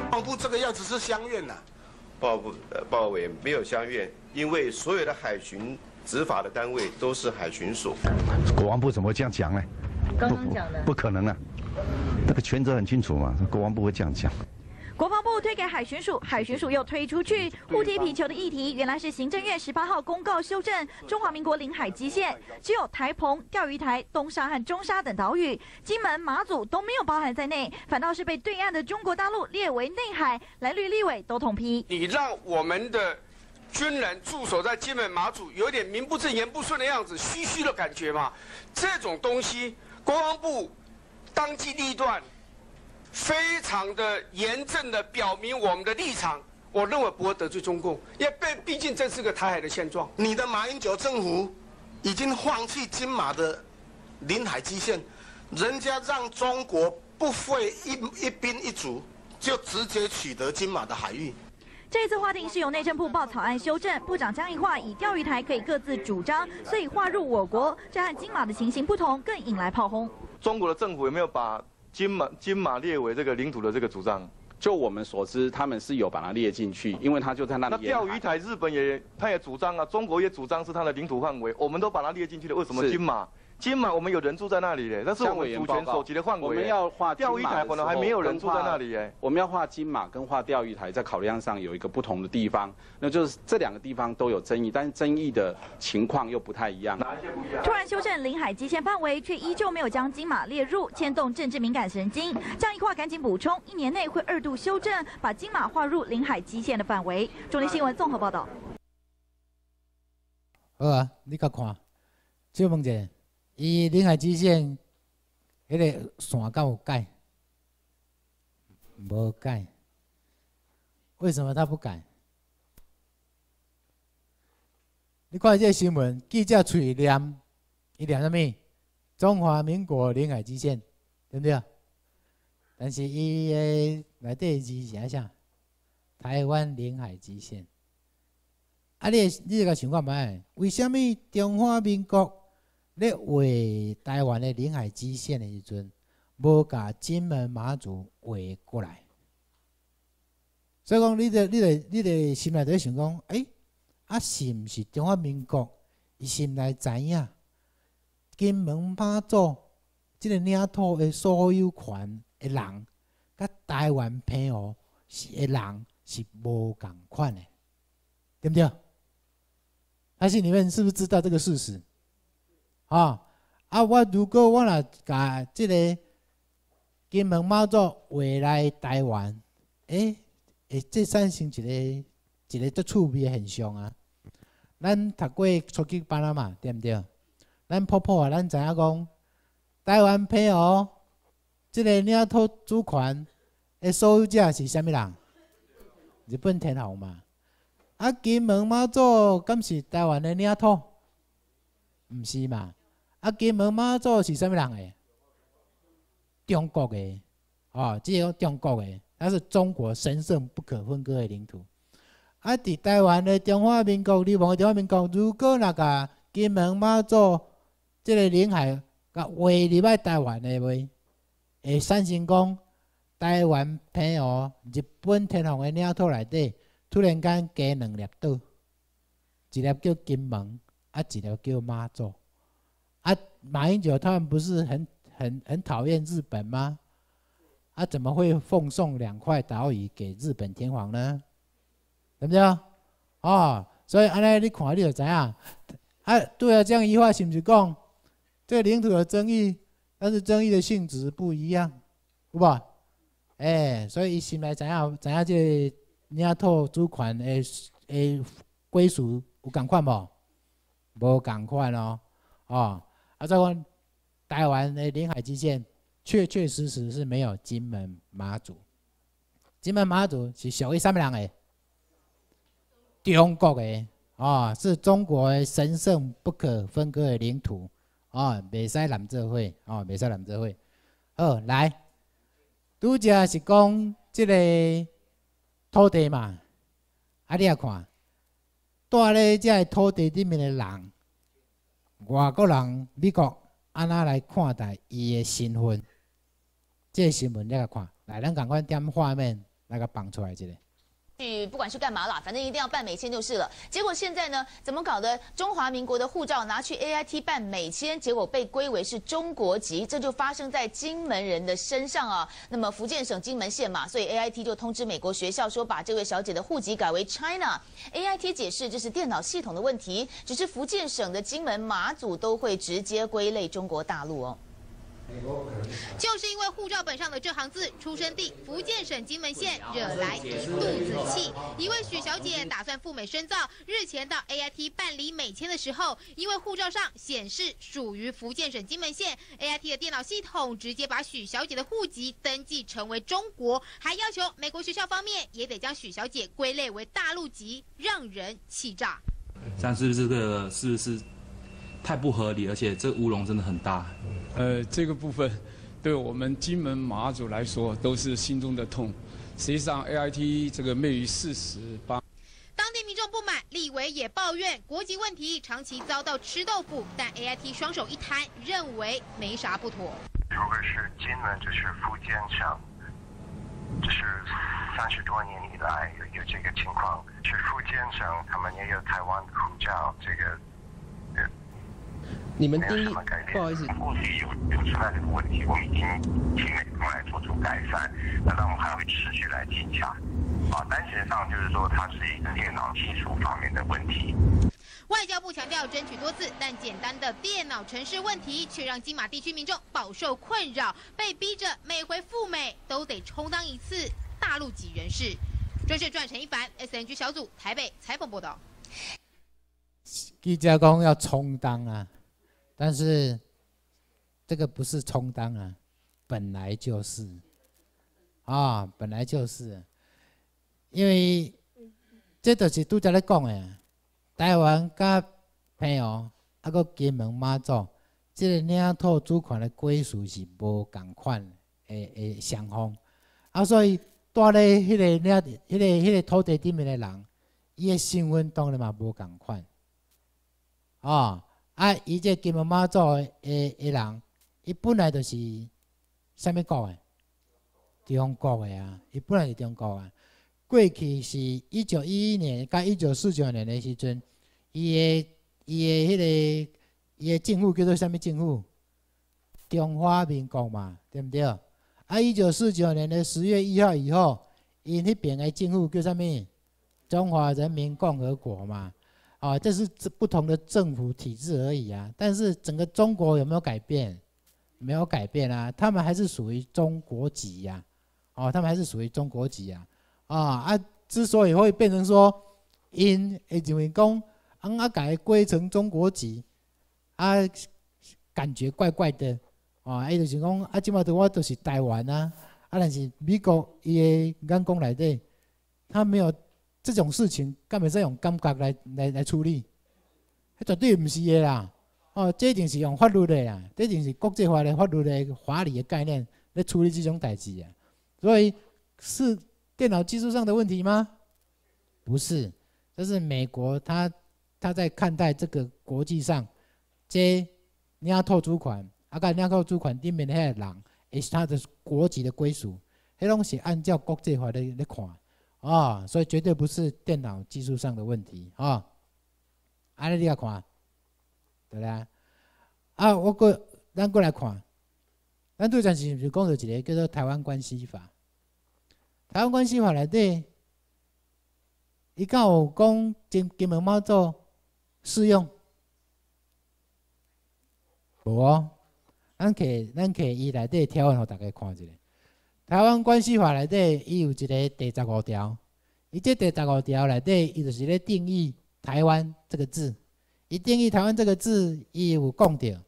报部这个样子是相院呐，报防部呃报委没有相院，因为所有的海巡执法的单位都是海巡署。国防部怎么这样讲呢？刚刚讲的，不可能啊！这个权责很清楚嘛，国王不会这样讲。国防部推给海巡署，海巡署又推出去护体皮球的议题，原来是行政院十八号公告修正中华民国领海基线，只有台澎钓鱼台东沙和中沙等岛屿，金门马祖都没有包含在内，反倒是被对岸的中国大陆列为内海，来绿立委都统批。你让我们的军人驻守在金门马祖，有点名不正言不顺的样子，嘘嘘的感觉嘛？这种东西。国防部当机立断，非常的严正的表明我们的立场，我认为不会得罪中共，因为毕竟这是个台海的现状。你的马英九政府已经放弃金马的领海基线，人家让中国不费一一兵一卒，就直接取得金马的海域。这次划定是由内政部报草案修正，部长江一化以钓鱼台可以各自主张，所以划入我国，这和金马的情形不同，更引来炮轰。中国的政府有没有把金马金马列为这个领土的这个主张？就我们所知，他们是有把它列进去，因为它就在那里。那钓鱼台日本也，他也主张啊，中国也主张是它的领土范围，我们都把它列进去了，为什么金马？金马我们有人住在那里咧，但是我们主权所及的换过，我们要画钓鱼台可能还没有人住在那里哎。我们要画金马跟画钓鱼台，在考量上有一个不同的地方，那就是这两个地方都有争议，但是争议的情况又不太一样。突然修正临海基线范围，却依旧没有将金马列入，牵动政治敏感神经。这样一桦赶紧补充，一年内会二度修正，把金马划入临海基线的范围。中央新闻综合报道。好啊，你甲看，只问者。伊领海基线，迄个线敢有改无改？为什么他不改？你看这新闻，记者嘴念，伊念什么？中华民国领海基线，对不对啊？但是伊的内底字写啥？台湾领海基线。啊，你你著甲想看卖，为什么中华民国？你画台湾的领海基线的时阵，无甲金门马祖划过来，所以讲，你得你得你得心内底想讲，哎，啊是毋是中华民国伊心内知影，金门马祖即个领土的所有权的人，甲台湾平湖是的人是无共款的，对毋对？他是你面是不是知道这个事实？哈啊！我如果我若甲即个金门妈祖未来台湾，诶，会产生一个一个足趣味的现象啊！咱读过初级班啊嘛，对毋对？咱婆婆啊，咱知影讲台湾配偶即个领土主权的所有者是虾米人？日本天皇嘛。啊，金门妈祖敢是台湾的领土？毋是嘛？啊，金门马祖是甚物人个？中国的哦，即是中国的，那是中国神圣不可分割的领土。啊，伫台湾的中华民国，你讲中华民国，如果那个金门马祖即个领海甲划入来台湾的话，会产生讲台湾偏哦，日本天皇的领土内底突然间加两列岛，一列叫金门，啊，一列叫马祖。马英九他们不是很很很讨厌日本吗？啊，怎么会奉送两块岛屿给日本天皇呢？是不是？哦，所以安尼你看你就知啊。啊，对啊，讲一句话是不是讲这个领土的争议？但是争议的性质不一样，对吧？哎，所以一起来怎样怎样去领土主权的诶归属有共款无？无共款哦，哦。啊，再讲，台湾的领海基线，确确实实是没有金门马祖。金门马祖是属于什么人的？中国的，哦，是中国的神圣不可分割的领土，哦，未使南作会哦，未使南作会。好，来，拄则是讲这个土地嘛，啊，你也看，住咧这土地里面的人。外国人，美国安那来看待伊的身份，即新闻你来看，来咱赶快点画面来个放出来一个。去不管是干嘛啦，反正一定要办美签就是了。结果现在呢，怎么搞的？中华民国的护照拿去 A I T 办美签，结果被归为是中国籍，这就发生在金门人的身上啊。那么福建省金门县嘛，所以 A I T 就通知美国学校说，把这位小姐的户籍改为 China。A I T 解释这是电脑系统的问题，只是福建省的金门、马祖都会直接归类中国大陆哦。就是因为护照本上的这行字“出生地福建省金门县”惹来一肚子气。一位许小姐打算赴美深造，日前到 A I T 办理美签的时候，因为护照上显示属于福建省金门县，A I T 的电脑系统直接把许小姐的户籍登记成为中国，还要求美国学校方面也得将许小姐归类为大陆籍，让人气炸。上是这个是不是？太不合理，而且这乌龙真的很大。呃，这个部分，对我们金门马祖来说都是心中的痛。实际上，A I T 这个昧于事实。当地民众不满，立委也抱怨国籍问题长期遭到吃豆腐，但 A I T 双手一摊，认为没啥不妥。如果是金门，就是福建省，这是三十多年以来有有这个情况。是福建省，他们也有台湾护照，这个。你们定义，不好意思，或许有有存在这个问题，我们已经请美方来做出改善，那我们还会持续来进教。啊，单纯上就是说，它是一个电脑技术方面的问题。外交部强调争取多次，但简单的电脑城市问题却让金马地区民众饱受困扰，被逼着每回赴美都得充当一次大陆籍人士。专摄转陈一凡，S N G 小组台北采访报道。记者讲要充当啊。但是，这个不是充当啊，本来就是，啊，本来就是，因为这都是都在咧讲诶。台湾甲朋友，阿个金门马祖，这个领土主权的归属是无共款，诶诶，双方。啊，所以住咧迄个领迄个、迄个土地里面的人，伊的身份当然嘛无共款，啊。啊，伊这金门妈祖的的人，伊本来就是啥物国的？中国的啊，伊本来是中国的。过去是一九一一年到一九四九年的时阵，伊的伊的迄个伊的政府叫做啥物政府？中华民国嘛，对毋对？啊，一九四九年的十月一号以后，因迄边的政府叫啥物？中华人民共和国嘛。啊，这是不不同的政府体制而已啊，但是整个中国有没有改变？没有改变啊，他们还是属于中国籍呀。哦，他们还是属于中国籍啊。啊啊，之所以会变成说，因因为讲啊改归成中国籍，啊感觉怪怪的。哦，伊就是讲，啊即马的我都是台湾啊，啊但是美国伊个员工来的，他没有。这种事情干嘛在用感觉来来来处理，绝对毋是嘅啦。哦，这一定是用法律的啦，这一定是国际法的法律的法理的概念来处理这种代志啊。所以是电脑技术上的问题吗？不是，这是美国他他在看待这个国际上，即你要透权，款，啊，讲你要透出款，对面的那也是他的国籍的归属，迄拢是按照国际法来来看。啊，所以绝对不是电脑技术上的问题啊！尼拉嚟看，对啦，啊，我过咱过来看，咱对上是是讲到一个叫做台湾关系法，台湾关系法内底，伊敢有讲金金门、猫做适用？无哦，咱摕咱摕伊里底条文，互大家看一下。台湾关系法里底，伊有一个第十五条。伊这第十五条里底，伊就是咧定义“台湾”这个字。伊定义“台湾”这个字，伊有讲着，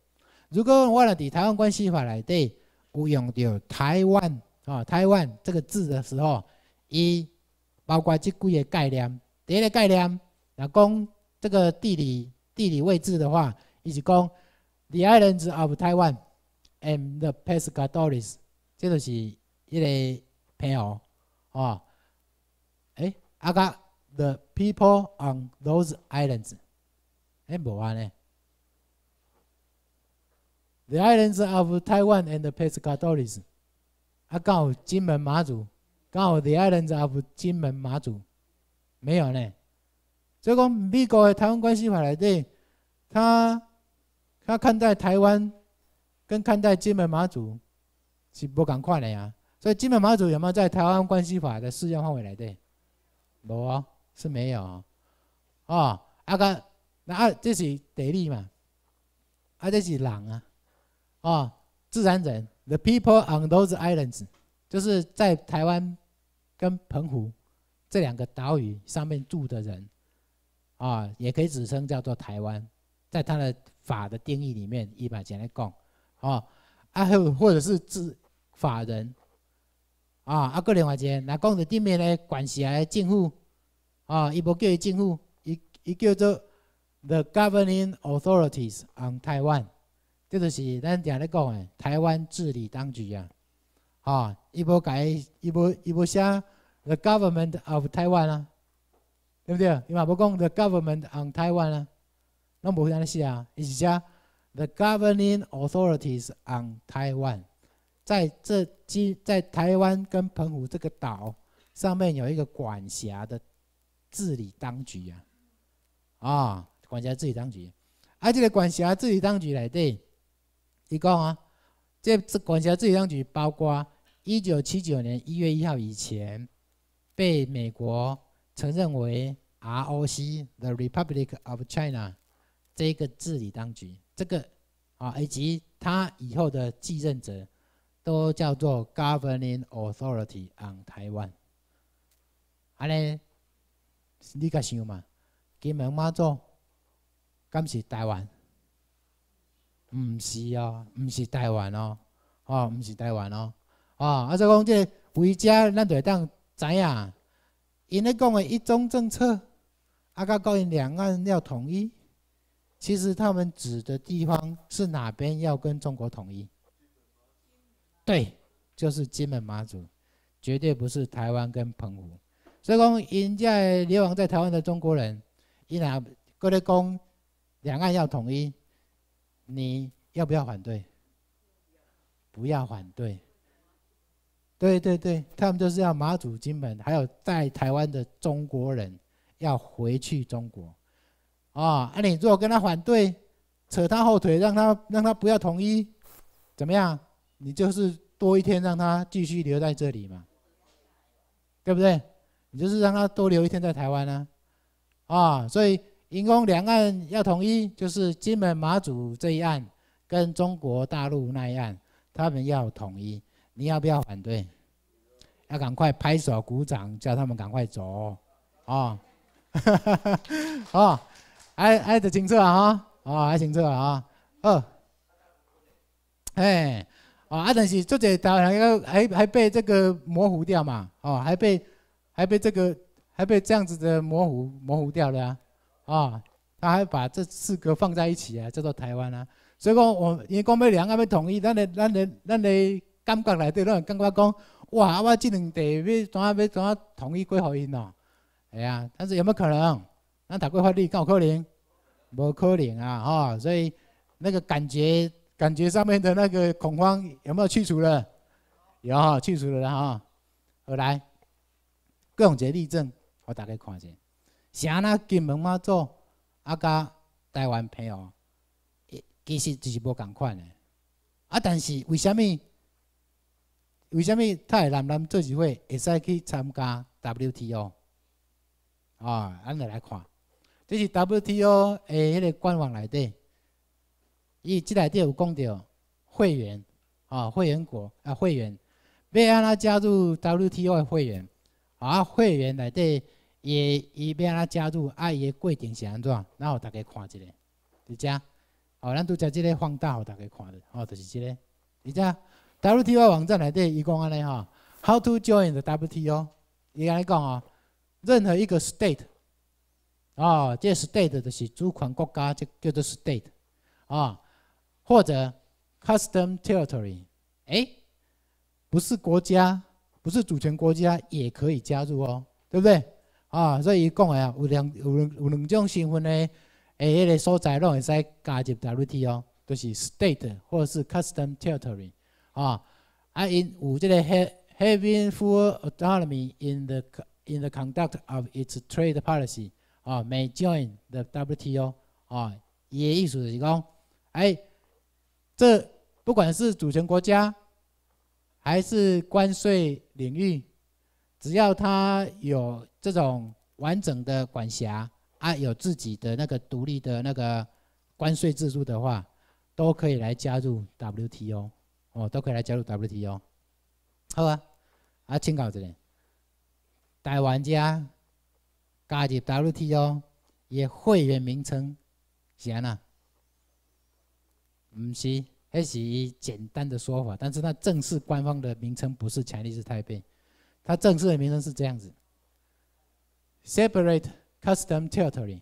如果我了伫台湾关系法内底，有用着台湾”啊“台湾”这个字的时候，伊包括即几个概念。第一个概念，若讲这个地理地理位置的话，伊是讲 “the islands of Taiwan and the Pescadores”，这就是。一个朋友，啊，哎，啊，讲 the people on those islands，哎，无啊呢？The islands of Taiwan and the Pacific Islands，啊，讲金门马祖，讲 the islands of 金门马祖，没有呢。所以讲，美国台湾关系法来对，他他看待台湾，跟看待金门马祖，是无同款的呀。所以基本法组有没有在台湾关系法的适用范围内的？无哦，是没有哦。啊，阿哥，那阿这是得利嘛？啊这是人啊。啊，自然人，the people on those islands，就是在台湾跟澎湖这两个岛屿上面住的人啊，也可以指称叫做台湾，在他的法的定义里面，一百钱来讲，啊，还有或者是自法人。啊，啊，个人话者，若讲在顶面咧，关系啊，政府，啊，伊无叫伊政府，伊伊叫做 the governing authorities on Taiwan，这就是咱常咧讲的台湾治理当局啊，啊，伊无改，伊无伊无写 the government of Taiwan 啊，对不对啊？伊嘛不讲 the government on Taiwan 啊，拢无这样子啊，伊写 the governing authorities on Taiwan。在这基在台湾跟澎湖这个岛上面，有一个管辖的治理当局啊，啊，管辖治理当局，而这个管辖治理当局来对，你讲啊，这管辖治理当局包括一九七九年一月一号以前被美国承认为 R O C the Republic of China 这个治理当局，这个啊，以及他以后的继任者。都叫做 governing authority on Taiwan。你敢想嘛？金门妈祖，敢是台湾，唔是哦，唔是台湾哦，哦，唔是台湾哦，啊！再则讲这违者，咱就会当知啊。因咧讲嘅一中政策，啊，甲讲因两岸要统一，其实他们指的地方是哪边要跟中国统一？对，就是金门马祖，绝对不是台湾跟澎湖。所以讲，人在流亡在台湾的中国人，一拿各来讲，两岸要统一，你要不要反对？不要反对。对对对，他们就是要马祖、金门，还有在台湾的中国人要回去中国。啊，那你如果跟他反对，扯他后腿，让他让他不要统一，怎么样？你就是多一天让他继续留在这里嘛，对不对？你就是让他多留一天在台湾啊！啊，所以，民工两岸要统一，就是金门马祖这一岸，跟中国大陆那一岸，他们要统一。你要不要反对？要赶快拍手鼓掌，叫他们赶快走啊！啊，挨挨着清澈啊！啊，挨清澈啊！二，哎。啊，啊但是这在台湾，又还还被这个模糊掉嘛？哦，还被还被这个还被这样子的模糊模糊掉了啊！啊，他还把这四个放在一起啊，叫做台湾啊。所以讲，我因为光背两岸统一，那那那那感觉来对，那感觉讲哇，我这两地要怎啊要怎啊统一归好因咯？哎呀，但是有没有可能？咱大规划律够可能？无可能啊！哈，所以那个感觉。感觉上面的那个恐慌有没有去除了？有哈，去除了的哈。好来，各种举例证，我大概看下。啥那金门嘛祖啊，甲台湾朋友，其实就是无共款的。啊，但是为什么？为什么他南南做一会，会使去参加 WTO？啊，安尼来看，这是 WTO 诶迄个官网内底。伊即自底有讲到会员，啊，会员国啊，会员，别安怎加入 WTO 的会员，啊，会员内底也伊别安怎加入，啊，伊的过程是安怎？然后大家看一下，就这，哦，咱拄在即个放大，给大家看的，好，就是这个，而且 WTO 网站内底伊讲安尼吼 h o w to join the WTO？伊安尼讲啊，任何一个 state，啊，这 state 就是主权国家，这叫做 state，啊。或者 custom territory，哎，不是国家，不是主权国家也可以加入哦，对不对？啊，所以讲共啊，有两有两有两种身份的，诶，迄个所在拢会使加入 WTO，就是 state 或者是 custom territory 啊。啊，因有这个 having full autonomy in the in the conduct of its trade policy 啊，may join the WTO 啊，也意思就是讲，哎。这不管是主权国家，还是关税领域，只要它有这种完整的管辖啊，有自己的那个独立的那个关税制度的话，都可以来加入 WTO，哦，都可以来加入 WTO。好啊，啊，请告这你，台湾家加入 WTO 也会员名称，行了。嗯，是迄是以简单的说法，但是它正式官方的名称不是“ Chinese Taipei，它正式的名称是这样子：“Separate Custom Territory”。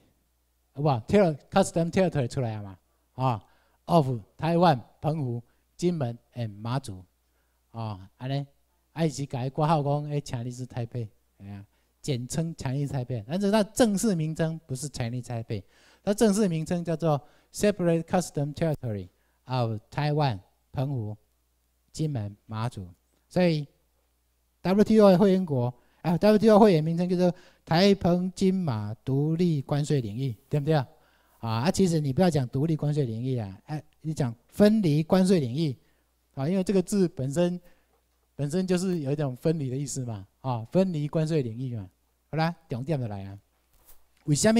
哇，“ter Custom Territory” 出来了嘛？啊，of Taiwan 澎湖、金门 and 马祖。哦，安尼还是改国号讲“哎，强力是台北”，哎呀，简称“ Chinese Taipei，但是它正式名称不是“ Chinese Taipei，它正式名称叫做 “Separate Custom Territory”。啊，台湾、澎湖、金门、马祖，所以 WTO 会员国，啊 w t o 会员名称就是台澎金马独立关税领域，对不对啊？啊，其实你不要讲独立关税领域啊，哎，你讲分离关税领域，啊，因为这个字本身本身就是有一种分离的意思嘛，啊，分离关税领域嘛，好啦，讲点的来啊，为什么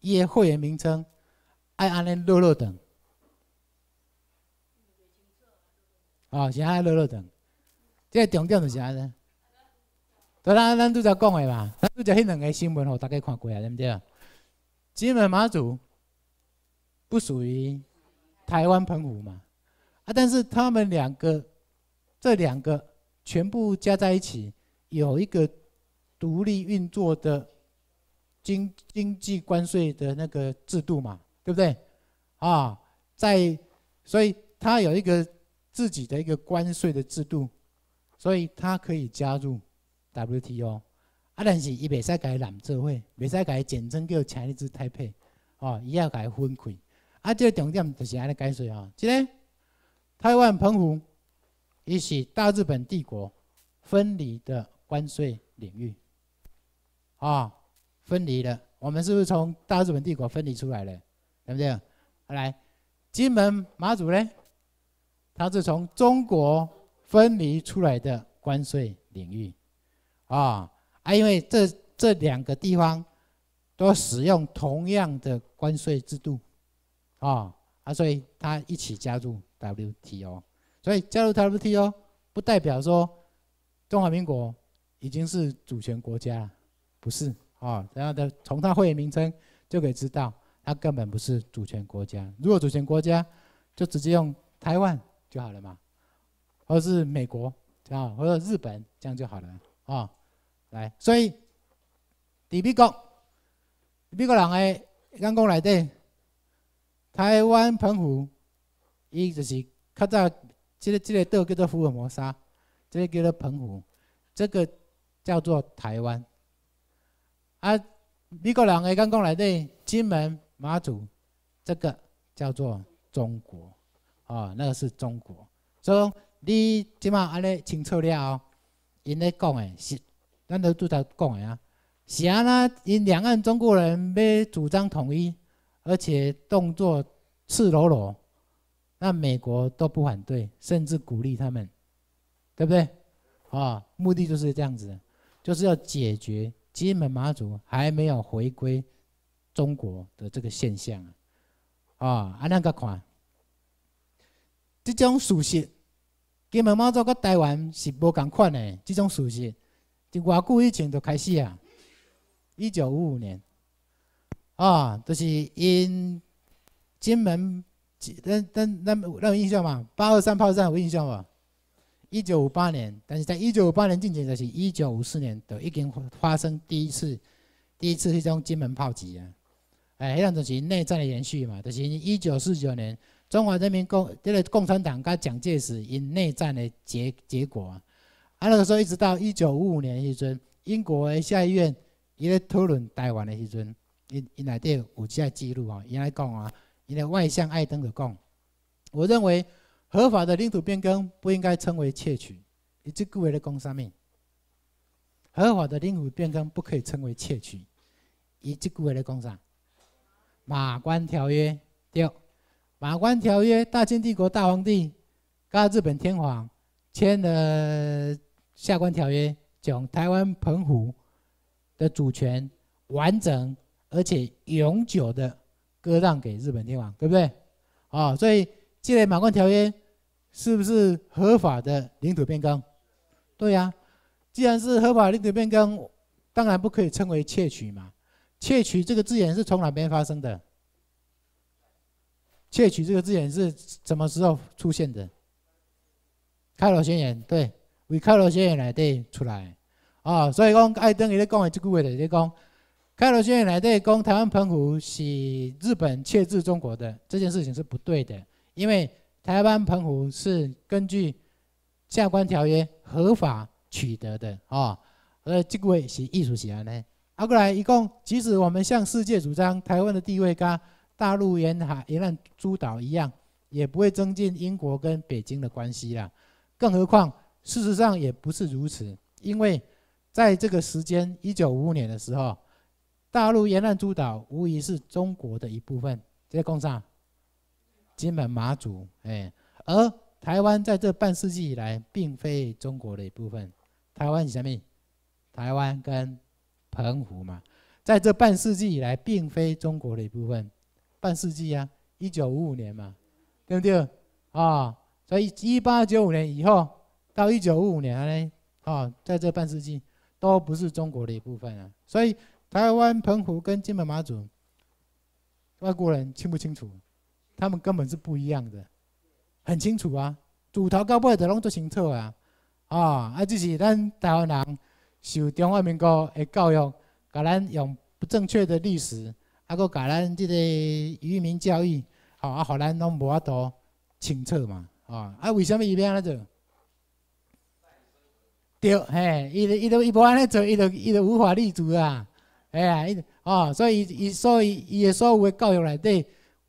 伊的会员名称爱安尼啰等？哦，是爱乐乐等，这个重点就是安尼。昨天咱拄则讲的嘛，咱拄则迄两个新闻，吼，大家看过啊，对不对？金门马祖不属于台湾澎湖嘛，啊，但是他们两个，这两个全部加在一起，有一个独立运作的经经济关税的那个制度嘛，对不对？啊，在，所以它有一个。自己的一个关税的制度，所以他可以加入 WTO，啊，但是伊未使改揽字会，未使改简称叫前日子台配，哦，也要改分开，啊，这个重点就是安尼解释啊。即个台湾澎湖，一是大日本帝国分离的关税领域，啊，分离了，我们是不是从大日本帝国分离出来的？对不对？好来，金门马祖呢？它是从中国分离出来的关税领域，啊啊，因为这这两个地方都使用同样的关税制度，啊啊，所以它一起加入 WTO。所以加入 WTO 不代表说中华民国已经是主权国家，不是啊？然后的从它会员名称就可以知道，它根本不是主权国家。如果主权国家就直接用台湾。就好了嘛，或者是美国啊，或者日本，这样就好了啊。来，所以，美国，美国人诶，刚讲来对，台湾澎湖，伊就是较早，这个这个岛叫做福尔摩沙，这个叫做澎湖，这个叫做台湾。啊，美国人诶，刚讲来对，金门马祖，这个叫做中国。哦，那个是中国，所以你即马安尼清楚了，因咧讲诶是，咱都拄则讲诶啊，是安那因两岸中国人未主张统一，而且动作赤裸裸，那美国都不反对，甚至鼓励他们，对不对？啊，目的就是这样子，就是要解决金门、马祖还没有回归中国的这个现象啊，啊，安那个款。这种事实，金门妈祖跟台湾是无共款的。这种事实，从偌久以前就开始啊，一九五五年啊，就是因金门，但咱那咱有印象嘛，八二三炮战有印象无？一九五八年，但是在一九五八年之前，就是一九五四年就已经发生第一次，第一次这种金门炮击啊，哎，那种是内战的延续嘛，就是一九四九年。中华人民共，这个共产党跟蒋介石因内战的结结果啊，那个时候一直到一九五五年时阵，英国的下议院伊个讨论台湾的时阵，伊伊内底有记记录哦，伊来讲啊，伊的外相艾登的讲，我认为合法的领土变更不应该称为窃取，伊即句话的讲啥物？合法的领土变更不可以称为窃取，伊即句话的讲啥？马关条约对。马关条约，大清帝国大皇帝跟日本天皇签的下关条约，将台湾澎湖的主权完整而且永久的割让给日本天皇，对不对？啊，所以这个马关条约是不是合法的领土变更？对呀，既然是合法领土变更，当然不可以称为窃取嘛。窃取这个字眼是从哪边发生的？窃取这个字眼是什么时候出现的？开罗宣言对，为开罗宣言来对出来啊，所以讲艾登也在讲，的也顾伟也在讲，开罗宣言来对讲台湾澎湖是日本窃自中国的这件事情是不对的，因为台湾澎湖是根据下关条约合法取得的啊，而这个是艺术写的呢。阿过来一共，即使我们向世界主张台湾的地位高。大陆沿海沿岸诸岛一样，也不会增进英国跟北京的关系啦。更何况，事实上也不是如此，因为在这个时间一九五五年的时候，大陆沿岸诸岛无疑是中国的一部分，这接共上，金门、马祖，哎，而台湾在这半世纪以来，并非中国的一部分。台湾什么？台湾跟澎湖嘛，在这半世纪以来，并非中国的一部分。半世纪啊，一九五五年嘛，对不对？啊，所以一八九五年以后到一九五五年呢，啊，在这半世纪，都不是中国的一部分啊。所以，台湾澎湖跟金门马祖，外国人清不清楚？他们根本是不一样的，很清楚啊。主头高不的得弄清楚啊，啊，啊，就是咱台湾人，受中华民国的教育，甲咱用不正确的历史。还阁教咱即个渔民教育吼，啊，互咱拢无法度清楚嘛，吼啊？为什么伊要安做？对，嘿，伊、伊、伊无安做，伊、伊、伊就无法立足啊，嘿啊，伊哦，所以、伊伊，所以，伊的所有的教育内底，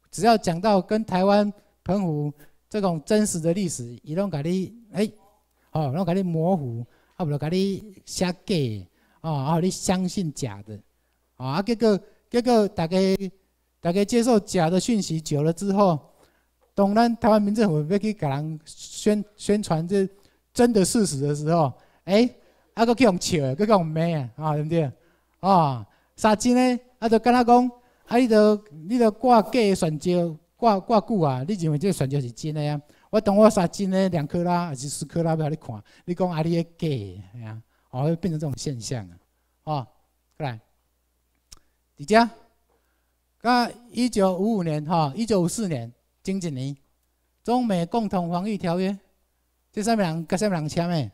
只要讲到跟台湾澎湖这种真实的历史，伊拢甲你哎，哦，拢甲你模糊，啊，勿就甲你写假，哦，啊，你相信假的，哦，啊，结果。结果大家大家接受假的讯息久了之后，当咱台湾民众要去给人宣宣传这真的事实的时候，哎，还阁去用笑，去讲骂啊，对不对？哦，撒金呢，啊，都跟他讲，啊，还都你都挂假的传招，挂挂久啊，你认为这个传招是真的啊？我当我撒金的两克拉还是四克拉要你看，你讲阿哩个假，哎呀，哦，变成这种现象啊，哦，来。伫遮，甲一九五五年，哈，一九五四年，经几年，中美共同防御条约，这三个人，甲三个人签的，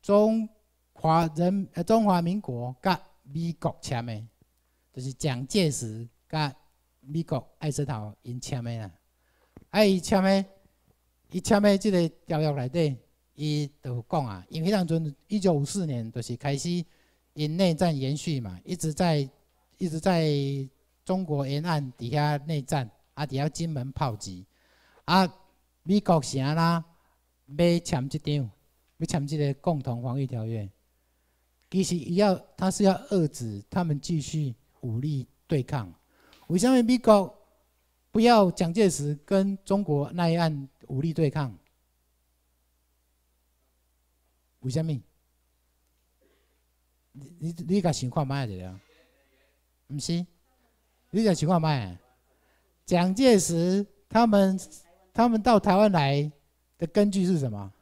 中华人，呃中华民国，甲美国签的，就是蒋介石甲美国艾森豪因签的啦，啊，伊签的，伊签的这个条约内底，伊就讲啊，因为迄当阵一九五四年就是开始。因内战延续嘛，一直在，一直在中国沿岸底下内战，啊，底下金门炮击，啊，美国想啦，要签这张，要签这个共同防御条约，其实伊要，他是要遏制他们继续武力对抗，为什么美国不要蒋介石跟中国那一岸武力对抗？为什么？你你你个情况卖阿只样，唔是？你个情况卖？蒋介石他们他们到台湾来的根据是什么？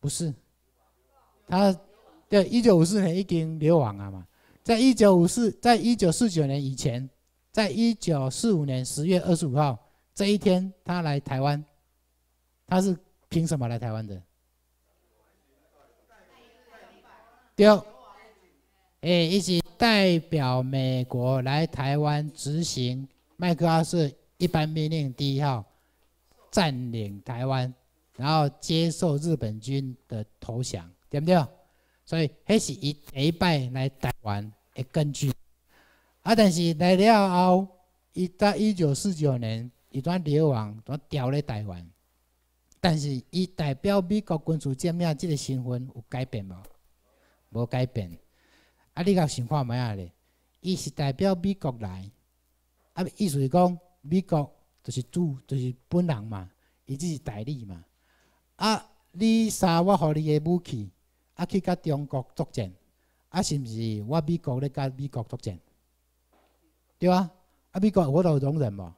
不是？他对一九五四年已经流亡啊嘛？在一九五四，在一九四九年以前，在一九四五年十月二十五号这一天，他来台湾，他是凭什么来台湾的？对，诶，一起代表美国来台湾执行麦克阿瑟一般命令第一号，占领台湾，然后接受日本军的投降，对不对？所以迄是第一摆来台湾的根据，啊，但是来了后，伊在一九四九年，伊怎流亡，怎调来台湾？但是伊代表美国军事见面，即个身份有改变无？无改变，啊！你甲想法咩啊咧？伊是代表美国来，啊，意思是讲美国就是主，就是本人嘛，伊只是代理嘛。啊，你杀我，互你个武器啊，去甲中国作战，啊，是毋是？我美国咧甲美国作战，对啊，啊，美国我都容忍无，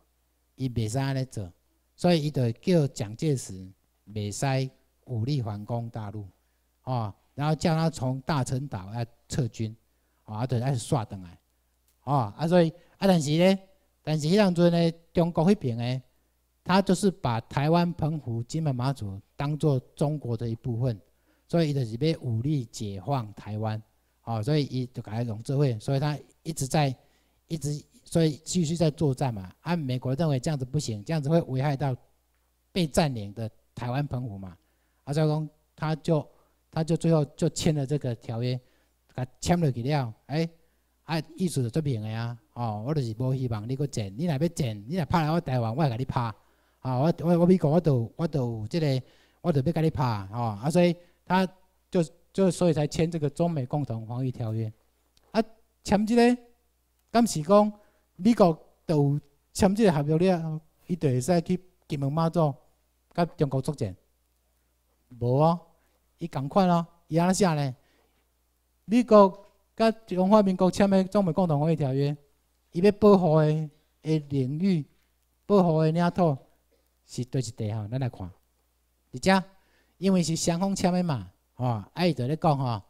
伊袂使安尼做，所以伊就叫蒋介石袂使武力反攻大陆，吼。然后叫他从大陈岛来撤军，啊，就开始刷回来，哦，啊，所以啊，但是呢，但是迄当阵呢，中国这边呢，他就是把台湾澎湖金门马祖当做中国的一部分，所以伊就是要武力解放台湾，哦，所以伊就改了拢社会，所以他一直在一直所以继续在作战嘛。啊，美国认为这样子不行，这样子会危害到被占领的台湾澎湖嘛，啊，所以他就。他就最后就签了这个条约，甲签了去了，哎，啊意思就说明的啊，哦，我就是无希望你去战，你若要战，你若拍来我台湾，我会甲你拍，啊，我我我美国我都我都有这个，我都要甲你拍，吼，啊，所以他就就所以才签这个中美共同防御条约，啊，签这个，敢是讲美国都签这个合约了，伊就会使去金门马祖甲中国作战，无哦。伊共款咯，伊安怎写呢？美国甲中华民国签的《中美共同防御条约》，伊要保护的的领域、保护的领土是叨一地吼？咱来看。而且，因为是双方签的嘛，吼，爱在咧讲吼，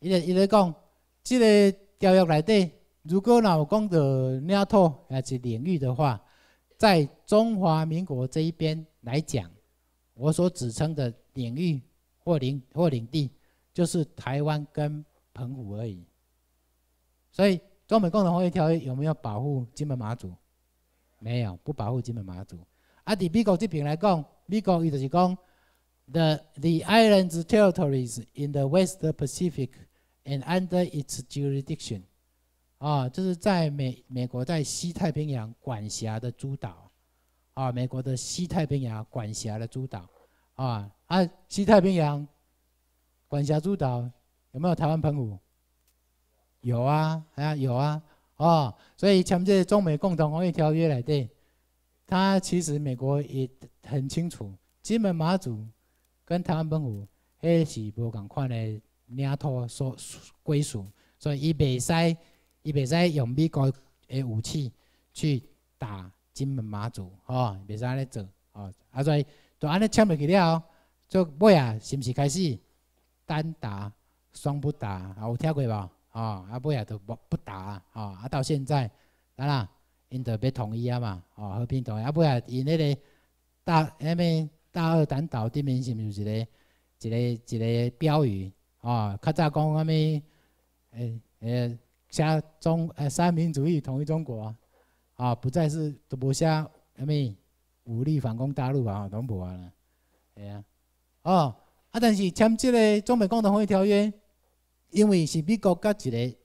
伊在伊咧讲，即个条约内底，如果若有讲到领土还是领域的话，在中华民国这一边来讲，我所指称的领域。或领或领地，就是台湾跟澎湖而已。所以，中美共同防御条约有没有保护金门马祖？没有，不保护金门马祖。啊，对美国这边来讲，美国意就是讲 the the islands territories in the west pacific and under its jurisdiction。啊，就是在美美国在西太平洋管辖的诸岛，啊，美国的西太平洋管辖的诸岛。啊啊！西太平洋管辖诸岛有没有台湾澎湖？有啊，啊有啊，哦，所以参个中美共同防御条约来定，他其实美国也很清楚，金门马祖跟台湾澎湖，迄是无共款的领土所归属，所以伊袂使，伊袂使用美国的武器去打金门马祖，吼，袂使安尼做，哦，啊所以。就安尼签袂起了，就尾啊，是毋是开始单打、双不打？有听过无？哦，啊尾啊，就无不打啊，哦，啊到现在，啊啦，因着要统一啊嘛，哦，和平统一。啊尾啊，因迄个大迄个大二单岛，顶面是毋是一个一个一个标语？哦，较早讲啥物？诶诶，写中诶三民主义统一中国，啊，不再是都无写虾米。武力反攻大陆啊，拢无啊啦，系啊，哦，啊，但是签即个《中美共同防御条约》，因为是美国甲一个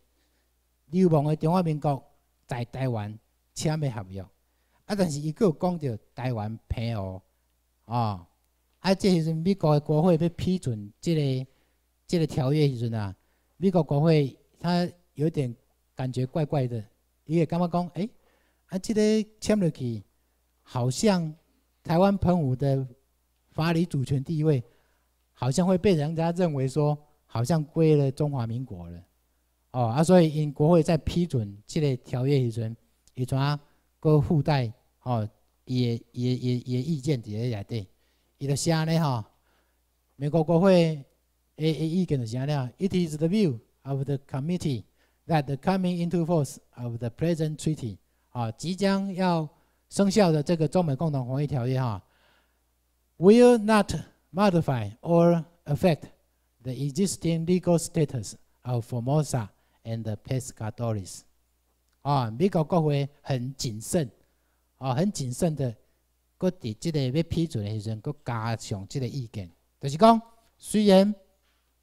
流亡的中华民国在台湾签的合约，啊，但是伊佫有讲着台湾配合，哦，啊，即时阵美国国会要批准即个即个条约时阵啊，美国国会他有点感觉怪怪的，伊会感觉讲，诶啊，即个签落去。好像台湾澎湖的法理主权地位，好像会被人家认为说，好像归了中华民国了。哦啊，所以因国会在批准这类条约以前，以前个附带哦，也也也也意见底下来对。伊就写咧哈，美国国会诶诶意见就写了？It is the view of the committee that the coming into force of the present treaty 啊，即将要生效的这个中美共同防御条约，哈，will not modify or affect the existing legal status of Formosa and the Pescadores。啊，美国国会很谨慎，啊，很谨慎的，搁伫这个要批准的时阵，搁加上这个意见，就是讲，虽然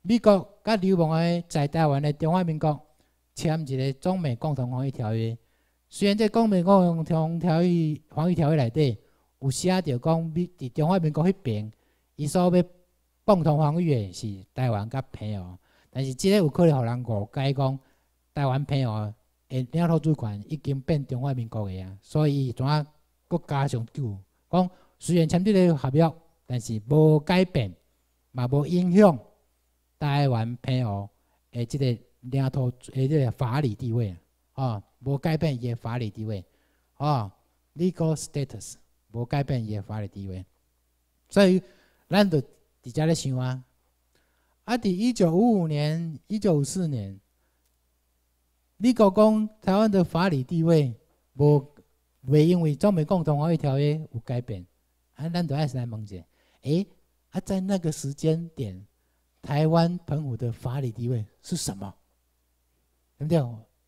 美国甲流氓诶在台湾的中华民国签一个中美共同防御条约。虽然在《公民共同条约》《防御条约》内底有写着讲，伫中华民国迄边，伊所要共同防御的是台湾甲澎湖，但是即个有可能互人误解讲，台湾澎湖的领土主权已经变中华民国个啊，所以怎啊，搁加上去讲，虽然签即个合约，但是无改变，嘛无影响台湾澎湖的即个领土，的即个法理地位。啊，无改变伊法理地位，啊，legal status 无改变伊法理地位。所以，咱都伫家咧想啊，啊，伫一九五五年、一九五四年，你国讲台湾的法理地位无未因为中美共同防御条约有改变？啊，咱都爱来问者，诶，啊，在那个时间点，台湾澎湖的法理地位是什么？对不对？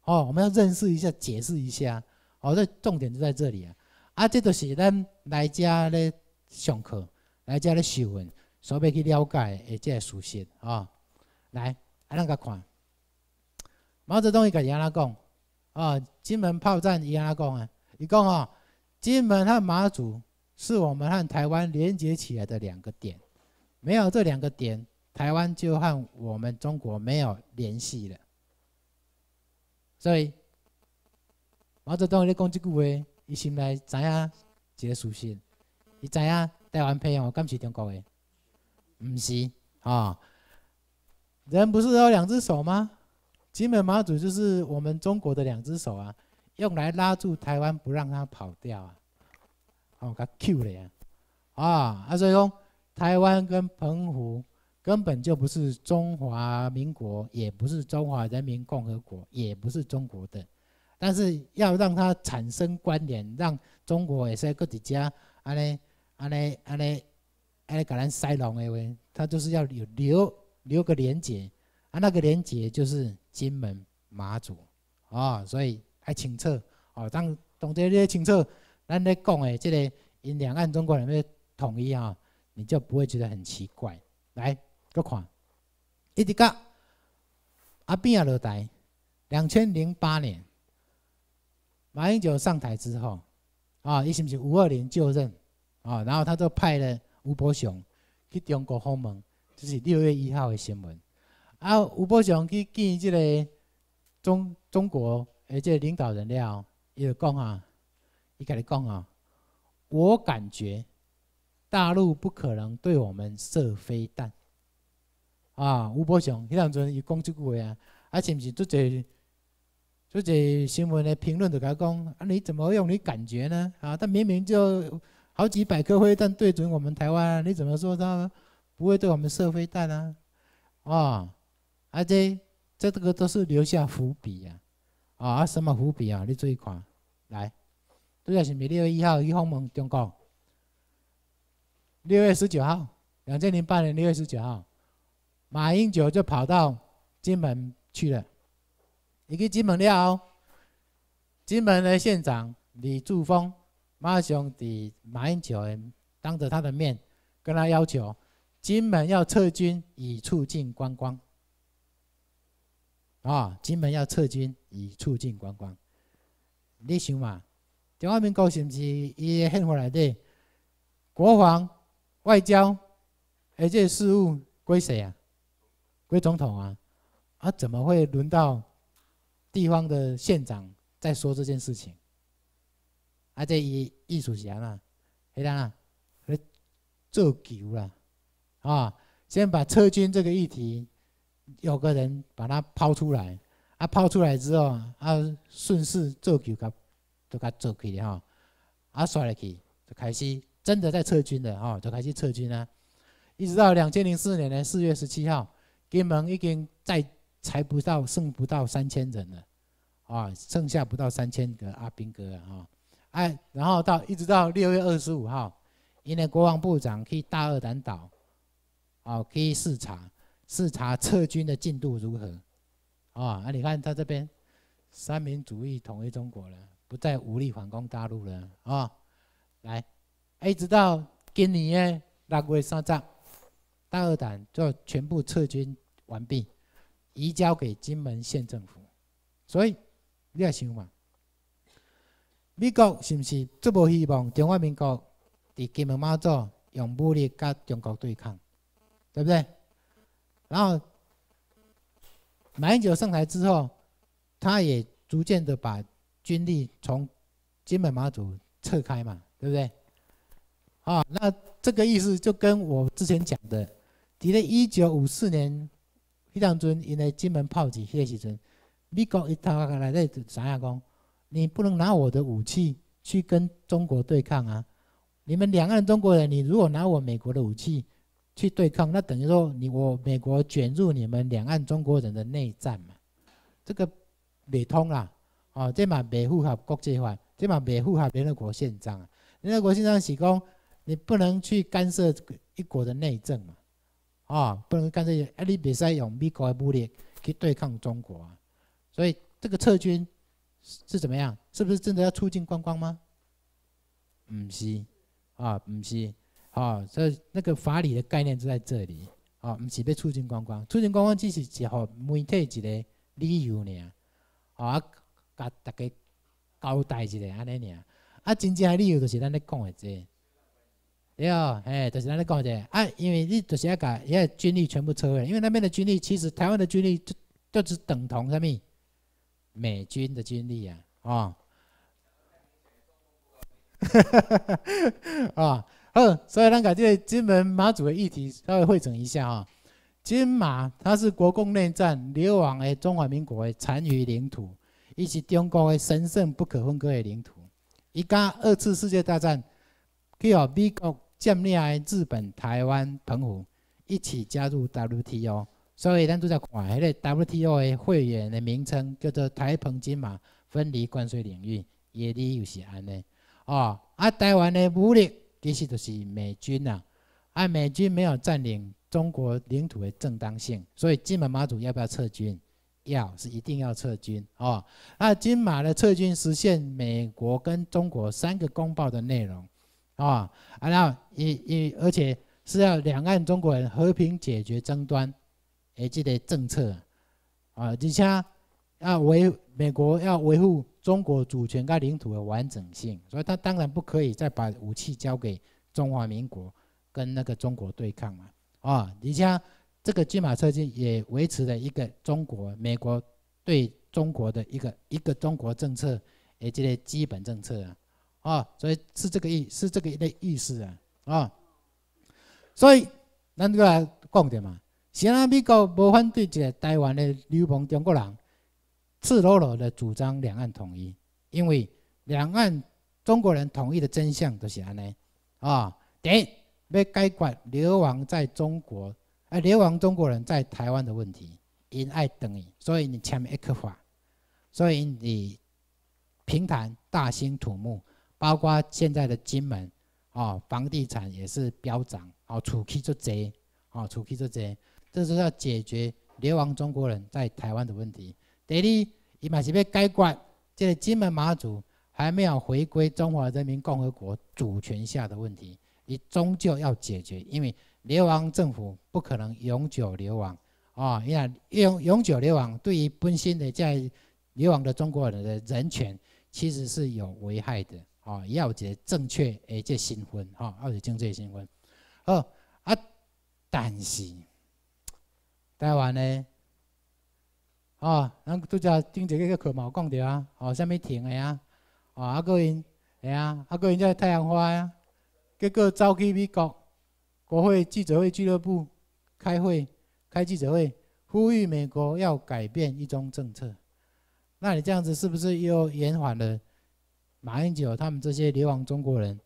哦，我们要认识一下，解释一下，哦，这重点就在这里啊。啊，这都是咱来家咧上课，来家咧学问，所要去了解的这事实啊。来，安怎个看？毛泽东伊个伊安怎讲？哦，金门炮战伊安怎讲啊？伊讲哦，金门和马祖是我们和台湾连接起来的两个点，没有这两个点，台湾就和我们中国没有联系了。所以，毛泽东咧讲这句话，伊心内知影一个事实，伊知影台湾朋友敢是中国的，毋是啊？人不是有两只手吗？基本马祖就是我们中国的两只手啊，用来拉住台湾，不让它跑掉啊！哦，他 Q 了啊！啊，所以讲台湾跟澎湖。根本就不是中华民国，也不是中华人民共和国，也不是中国的。但是要让它产生关联，让中国也是各几家，安尼安尼安尼安尼，给能塞拢的喂，他就是要有留留个连接，啊那个连接就是金门马祖啊，所以还清册哦，当懂得这些清册，咱咧讲的这个因两岸中国人咧统一啊，你就不会觉得很奇怪来。搁看，一直讲阿边啊落台。两千零八年，马英九上台之后，啊，伊是不是五二零就任啊？然后他就派了吴伯雄去中国访问，就是六月一号的新闻。啊，吴伯雄去见这个中中国即个领导人了，伊就讲啊，伊甲你讲啊，我感觉大陆不可能对我们射飞弹。啊，吴伯雄，迄当阵伊讲即句话啊，啊是毋是做侪做侪新闻的评论就甲讲，啊你怎么用你感觉呢？啊，他明明就好几百颗飞弹对准我们台湾，你怎么说他不会对我们射飞弹啊？啊，啊这这这个都是留下伏笔啊，啊啊什么伏笔啊？你注意看，来，拄仔是六月一号去访问中国，六月十九号，两千零八年六月十九号。马英九就跑到金门去了。一个金门了，金门的县长李柱峰、马上的马英九，当着他的面跟他要求：金门要撤军以促进观光。啊，金门要撤军以促进观光。你想嘛，台民面是竟是伊的欠回来的国防、外交，而且事务归谁啊？不是总统啊，啊怎么会轮到地方的县长在说这件事情？啊，这艺艺术家呢，谁人啊？做球了啊！先把撤军这个议题有个人把它抛出来，啊抛出来之后，啊顺势做球，他都他做去了哈。啊，甩了去就开始真的在撤军了哈，就开始撤军了，一直到两千零四年的四月十七号。金门已经再才不到剩不到三千人了，啊，剩下不到三千个阿兵哥啊，哎，然后到一直到六月二十五号，因为国防部长去大二胆岛，啊，可以视察视察撤军的进度如何，啊，啊，你看他这边，三民主义统一中国了，不再武力反攻大陆了啊，来，一直到今年的六月三十，大二胆就全部撤军。完毕，移交给金门县政府。所以你也想嘛，美国是不是逐步希望中华民国在金门马祖用武力跟中国对抗，对不对？然后马英九上台之后，他也逐渐的把军力从金门马祖撤开嘛，对不对？啊，那这个意思就跟我之前讲的，到了一九五四年。迄当阵，因为金门炮击，迄个时阵，美国一头来在啥样讲？你不能拿我的武器去跟中国对抗啊！你们两岸中国人，你如果拿我美国的武器去对抗，那等于说你我美国卷入你们两岸中国人的内战嘛？这个不通啦！哦，这嘛未符合国际法，这嘛未符合联合国宪章啊！联合国宪章是讲你不能去干涉一国的内政嘛？啊，不能干这些！哎，你袂使用美国的武力去对抗中国，啊。所以这个撤军是怎么样？是不是真的要促进观光吗？毋是，啊，毋是，啊，这那个法理的概念就在这里，啊，毋是被促进观光，促进观光只是只号媒体一个理由尔，啊，甲大家交代一下安尼尔，啊，真正理由就是咱咧讲的这。对哦，哎，就是咱咧讲者，啊，因为你就是个个军力全部撤回，因为那边的军力其实台湾的军力就就只等同啥物？美军的军力啊，哦，哈哈哈，啊，好，所以那个就金门马祖的议题稍微汇总一下啊，金马它是国共内战流亡的中华民国的残余领土，以及中国的神圣不可分割的领土，一家二次世界大战。去和美国、占领了日本、台湾、澎湖一起加入 WTO，所以咱都在看，迄个 WTO 的会员的名称叫做“台澎金马分离关税领域”，也理又是安尼哦。啊，台湾的武力其实就是美军啊，啊，美军没有占领中国领土的正当性，所以金门、马祖要不要撤军？要，是一定要撤军哦。那金马的撤军实现美国跟中国三个公报的内容。啊，啊，然后也也而且是要两岸中国人和平解决争端，而这个政策，啊，你像要维美国要维护中国主权跟领土的完整性，所以他当然不可以再把武器交给中华民国跟那个中国对抗嘛，啊，你像这个军马车军也维持了一个中国美国对中国的一个一个中国政策，而这个基本政策啊。啊，所以是这个意，是这个意意思啊！啊，所以咱个讲的嘛，现在美国不反对这个台湾的流亡中国人赤裸裸的主张两岸统一，因为两岸中国人统一的真相就是安尼啊。第一要解决流亡在中国、啊流亡中国人在台湾的问题，因爱等于，所以你签一克法，所以你平潭大兴土木。包括现在的金门，哦，房地产也是飙涨，哦，储气就折，哦，储气就折，这是要解决流亡中国人在台湾的问题。第二，伊嘛是要解决，这个金门马祖还没有回归中华人民共和国主权下的问题，你终究要解决，因为流亡政府不可能永久流亡，啊，你看永永久流亡对于本身的在流亡的中国人的人权，其实是有危害的。哦，也要一个正确诶，即新婚，吼，也是正确的新婚。哦，啊，但是台湾呢，哦，咱拄则听一个课嘛，讲到啊，哦，虾物停诶啊，哦，阿哥因，诶啊，阿哥因在太阳花呀，结果走去美国国会记者会俱乐部开会，开记者会，呼吁美国要改变一中政策。那你这样子是不是又延缓了？马英九他们这些流亡中国人，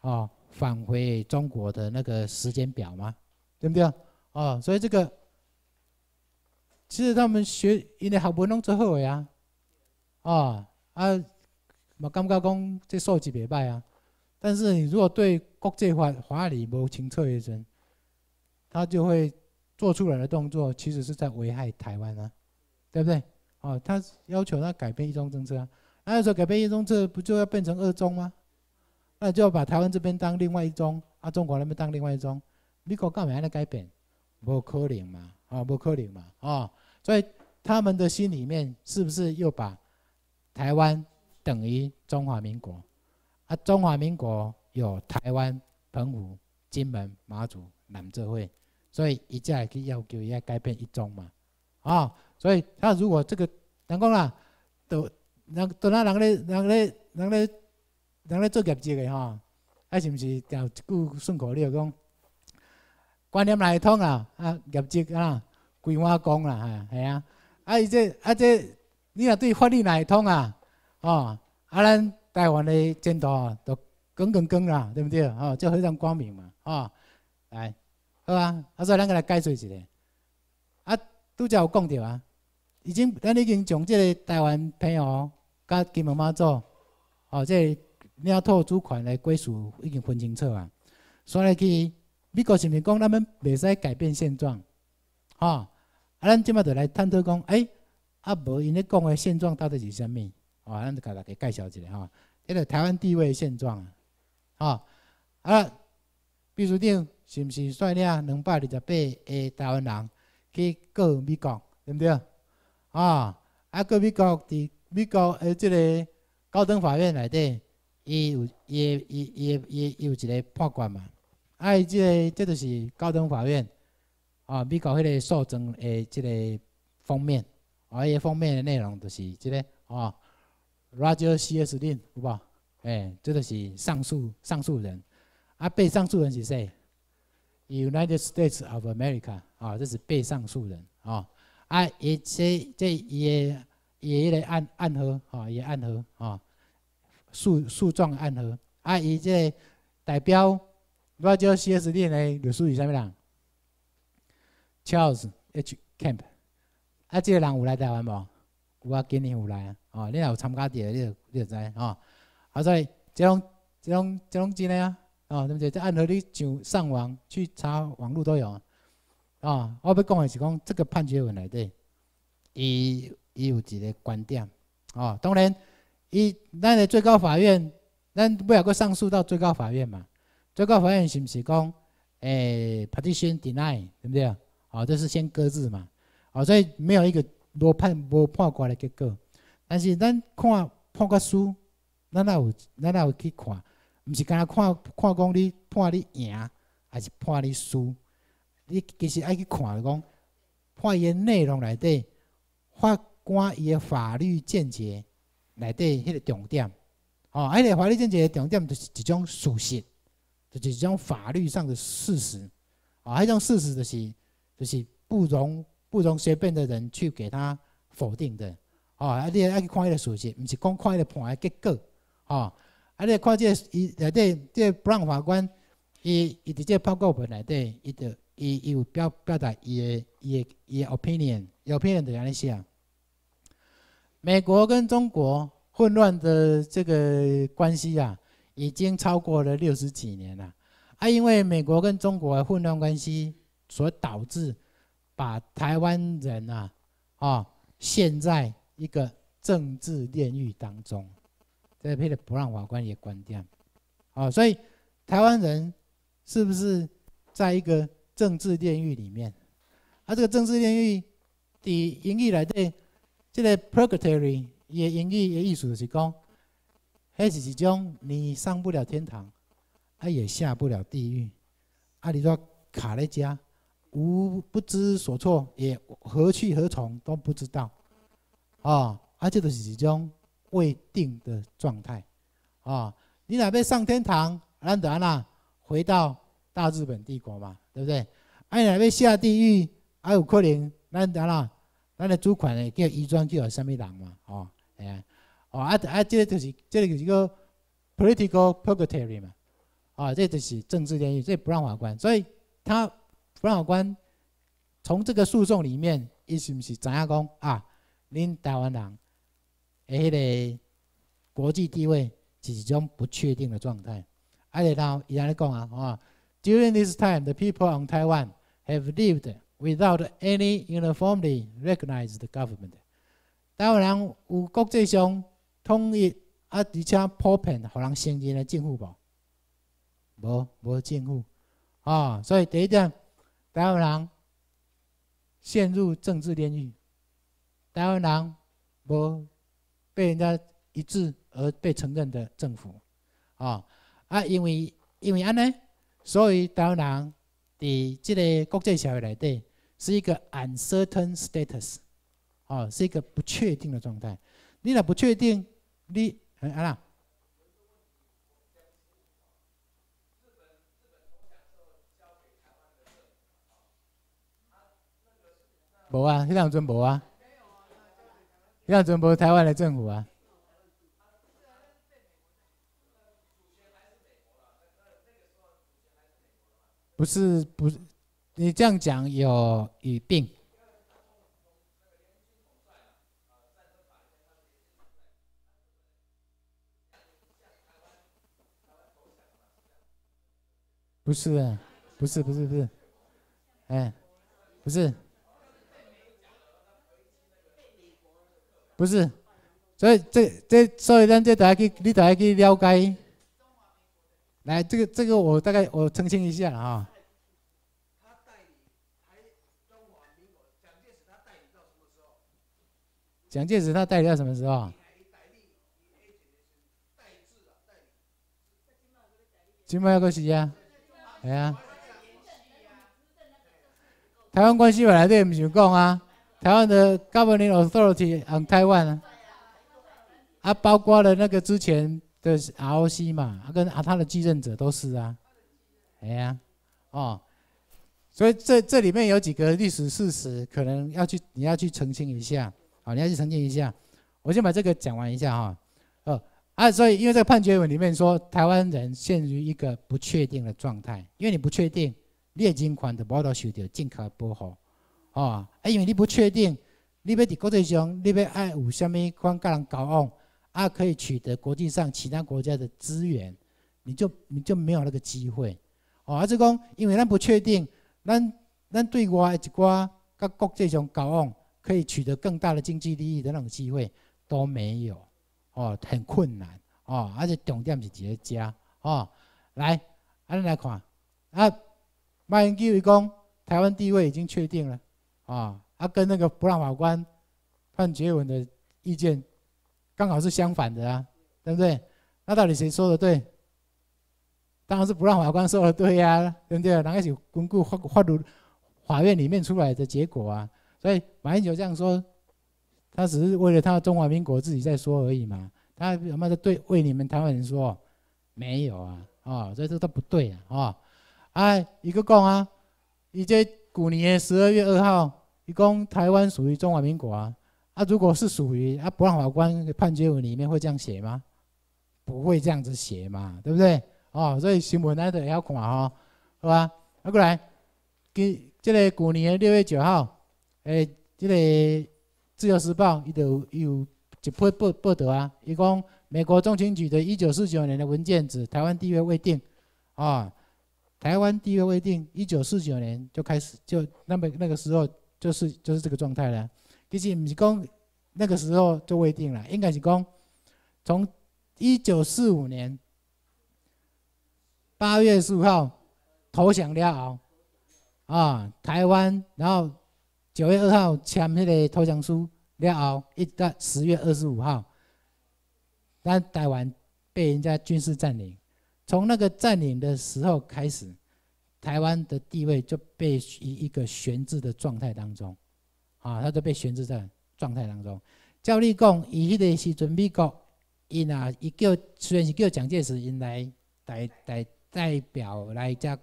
啊，返回中国的那个时间表吗？对不对？啊，所以这个其实他们学因的学问弄之后呀，啊啊，我感觉讲这素质袂歹啊。但是你如果对国际法法理无情彻的人，他就会做出来的动作，其实是在危害台湾啊，对不对？啊，他要求他改变一中政策啊。那要说改变一中，这不就要变成二中吗？那就要把台湾这边当另外一中，啊，中国那边当另外一中。你国干嘛？还改变？不可能嘛！啊，不可能嘛！啊，所以他们的心里面是不是又把台湾等于中华民国？啊，中华民国有台湾、澎湖、金门、马祖、南社会，所以一再去要求要改变一中嘛？啊，所以他如果这个成功了，都。人当啊，人咧，人咧，人咧，人咧做业绩的吼，啊是毋是？调一句顺口溜讲，观念来通啊，啊业绩啊，规划讲啦，系系啊，啊伊即啊即，你若对法律来通啊，吼，啊咱台湾的前途著光光光啦，对毋对？吼，即非常光明嘛，吼，来，好啊，所以咱个来解释一下，啊，拄则有讲着啊，已经，咱已经从即个台湾朋友。甲金门妈祖，哦，即领土主权的归属已经分清楚啊。所以，去美国是毋是讲咱们袂使改变现状，吼？啊，咱即卖著来探讨讲，哎，啊无因咧讲的现状到底是啥物？哦，咱就甲大家介绍一下，吼，迄个台湾地位现状啊，吼。啊，秘书长是毋是率领两百二十八个台湾人去告美国，对毋对？啊，啊告美国伫美国诶，这个高等法院内底，伊有伊伊伊伊伊有一个判官嘛？啊，伊即个这就是高等法院啊，美国迄个诉讼诶，即个封面啊，伊封面内容就是即个啊，Roger C. S. 林，有无？诶，这就是上诉上诉人，啊，被上诉人是谁？United States of America 啊，这是被上诉人啊，啊，伊且这诶。也一个暗暗吼，啊，也暗核啊，树树状暗核啊。伊这代表，我叫 c s d 的隶属于啥物人？Charles H. Camp。啊，这个人有来台湾无？我今年有来啊。哦，你也有参加滴，你你就知哦。所以这拢这拢这拢真的啊。哦，对不对？这暗核，你上上网去查，网络都有啊。啊，我要讲的是讲这个判决文来对，伊。伊有一个观点，哦，当然，伊咱的最高法院，咱不要阁上诉到最高法院嘛。最高法院是毋是讲，诶，petition denied，对不对哦，这是先搁置嘛。哦，所以没有一个无判无判过的结果。但是咱看判决书，咱也有，咱也有去看，毋是干呐看看讲你判你赢，还是判你输？你其实爱去看讲，伊的内容内底，法。关伊个法律见解内底迄个重点哦，迄个法律见解的重点就是一种事实，就是一种法律上的事实哦。迄种事实就是就是不容不容随便的人去给他否定的哦。啊，滴要去看迄个事实，毋是讲看迄个判的结果哦。啊，滴看即个伊内底即个布朗法官，伊伊伫即个报告本内底，伊就伊伊有表表达伊的伊的伊的 opinion，opinion 是安尼写。美国跟中国混乱的这个关系啊，已经超过了六十几年了啊！因为美国跟中国的混乱关系所导致，把台湾人啊啊，陷在一个政治炼狱当中。这配的不让法官也关掉，啊！所以台湾人是不是在一个政治炼狱里面？啊！这个政治炼狱的盈利来对。这个 purgatory 也英语也意思就是讲，迄是一种你上不了天堂，啊也下不了地狱，啊你说卡了家，无不知所措，也何去何从都不知道，啊，啊，这就是一种未定的状态，啊，你哪要上天堂，那得啦，回到大日本帝国嘛，对不对？啊你哪要下地狱，哎有可能那得啦。他的主权呢叫依庄，叫什么人嘛？哦，哎，哦，啊啊，这个就是这个就是个 political purgatory 嘛？哦，这个是政治监狱，这不让法官，所以他不让法官从这个诉讼里面，伊是不是怎样讲啊？恁台湾人，诶，迄个国际地位是一种不确定的状态。而且他伊阿哩讲啊，哦，during this time the people on Taiwan have lived without any uniformly recognized government，当然有国际上统一啊，一张 p a p e 承认的政府无，无政府，啊，所以第一点，台湾陷入政治炼狱，台湾无被人家一致而被承认的政府，啊，啊，因为因为安尼，所以台湾在这个国际社会内底。是一个 uncertain status，哦，是一个不确定的状态。你那不确定，你啊啦？无啊，迄当阵无啊，迄当阵无台湾的政府啊？不是，不你这样讲有一定，不是啊，不是，不是，不是，哎，不是，不是，所以这这所以咱这大家去，你大家去了解。来，这个这个我大概我澄清一下啊。蒋介石他代理到什么时候？军方要过时啊，哎呀，台湾关系本来都唔想讲啊。台湾的 g o v e r n i n t authority on Taiwan 啊，包括了那个之前的 ROC 嘛，跟啊他的继任者都是啊，哎呀，哦，所以这这里面有几个历史事实，可能要去你要去澄清一下。好，你还是澄清一下。我先把这个讲完一下哈。呃，啊，所以因为这个判决文里面说，台湾人陷入一个不确定的状态。因为你不确定，列金款的报道收到，进口不好，哦，哎，因为你不确定，你要伫国际上，你要爱有虾米关跟人交往，啊，可以取得国际上其他国家的资源，你就你就没有那个机会。哦，还是讲因为咱不确定，咱咱对外一寡甲国际上交往。可以取得更大的经济利益的那种机会都没有，哦，很困难哦，而且重点是叠加哦。来，啊、们来看，啊，马英基维公台湾地位已经确定了，啊，他跟那个不让法官判决文的意见刚好是相反的啊，对不对？那到底谁说的对？当然是不让法官说的对呀，对不对？那个是巩固法法律法院里面出来的结果啊，所以。马英九这样说，他只是为了他中华民国自己在说而已嘛？他他妈的对为你们台湾人说，没有啊所这这他不对啊！哎，一个讲啊，伊这去年十二月二号，一共台湾属于中华民国啊！啊，如果是属于啊，不让法官判决文里面会这样写吗？不会这样子写嘛？对不对？哦，所以新闻还都要看哦，好吧？啊，过来，给这个去年的六月九号，哎。这个《自由时报》伊就有一篇报报道啊，伊讲美国中情局的一九四九年的文件指台湾地位未定，啊，台湾地位未定，一九四九年就开始就那么那个时候就是就是这个状态了，其实毋是讲那个时候就未定了，应该是讲从一九四五年八月十五号投降了后，啊，台湾然后。九月二号签迄个投降书了后，一直到十月二十五号，咱台湾被人家军事占领。从那个占领的时候开始，台湾的地位就被一一个悬置的状态当中，啊，他就被悬置在状态当中。照理讲，以迄个时阵美国因啊，伊叫虽然是叫蒋介石因来代代代表来遮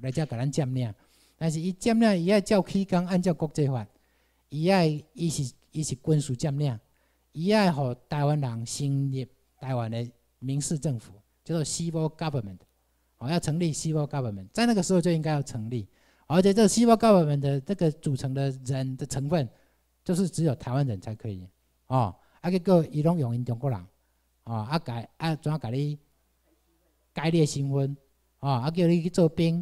来遮给咱占领。但是伊占领伊爱照起讲，按照国际法，伊爱伊是伊是军事占领，伊爱互台湾人成立台湾的民事政府，叫做 civil government，哦，要成立 civil government，在那个时候就应该要成立，而且这 civil government 的这个组成的人的成分，就是只有台湾人才可以，哦，啊给果伊拢用因中国人，哦，啊改啊怎改你改列新婚，哦，啊叫你去做兵，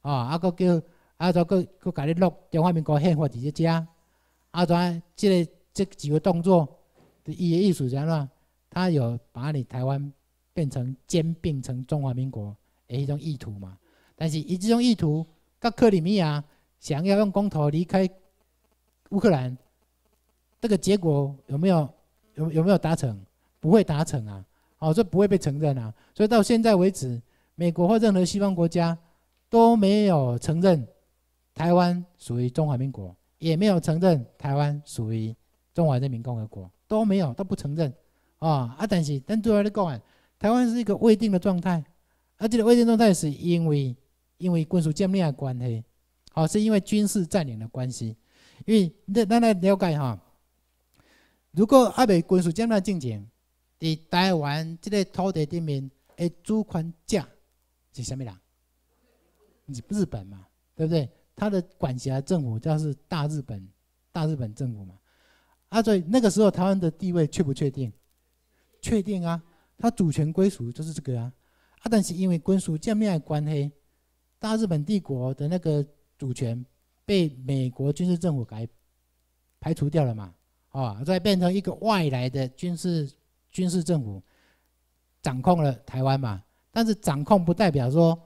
哦，啊个叫阿再佫佫甲己录中华民国宪法直接吃，阿再即个即几个动作，伫伊个艺术家嘛，他有把你台湾变成兼并成中华民国，也是一种意图嘛。但是，以这种意图，佮克里米亚想要用公投离开乌克兰，这个结果有没有有有没有达成？不会达成啊！哦，这不会被承认啊！所以到现在为止，美国或任何西方国家都没有承认。台湾属于中华民国，也没有承认台湾属于中华人民共和国，都没有，都不承认哦，啊！但是，但主要咧讲，台湾是一个未定的状态，而这个未定状态是因为因为军事占领的关系，好，是因为军事占领的关系。因为你咱来了解哈，如果还没军事占领的进程，伫台湾这个土地顶面的主权者是啥物人？日本嘛，对不对？他的管辖政府叫是大日本，大日本政府嘛。啊，所以那个时候台湾的地位确不确定？确定啊，它主权归属就是这个啊。啊，但是因为归属见面的关系，大日本帝国的那个主权被美国军事政府改排除掉了嘛。啊，再变成一个外来的军事军事政府掌控了台湾嘛。但是掌控不代表说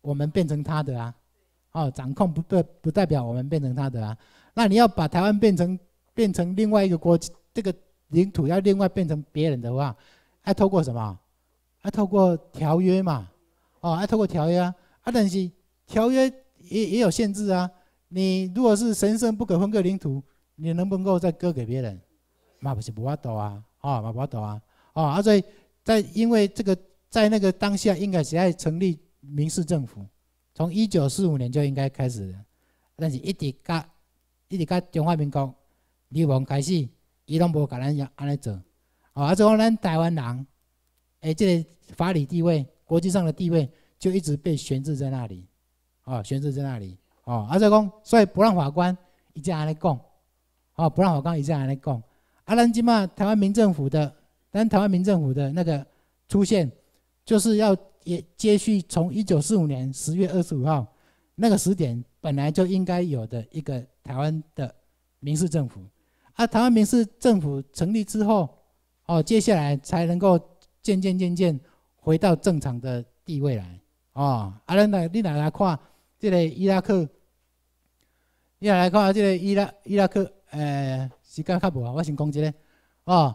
我们变成他的啊。哦，掌控不代不代表我们变成他的啊？那你要把台湾变成变成另外一个国，这个领土要另外变成别人的话，还透过什么？还透过条约嘛？哦，还透过条约啊？但是条约也也有限制啊。你如果是神圣不可分割领土，你能不能够再割给别人？嘛不是不法斗啊？哦，不法斗啊？哦，所以在因为这个在那个当下，应该是爱成立民事政府。从一九四五年就应该开始，但是一直甲一直甲中华民国灭亡开始，伊拢无甲咱样安尼做，啊，而之讲咱台湾人，哎，这个法理地位、国际上的地位就一直被悬置在那里，哦，悬置在那里，啊，而再讲，所以不让法官一直安尼讲，哦，不让法官一直安尼讲，啊，咱今嘛台湾民政府的，咱台湾民政府的那个出现，就是要。也接续从一九四五年十月二十五号那个时点，本来就应该有的一个台湾的民事政府，啊，台湾民事政府成立之后，哦，接下来才能够渐渐渐渐回到正常的地位来，哦，啊，恁来你来来看这个伊拉克，你来来看这个伊拉伊拉克，呃，时间较无啊，我先讲一个，哦，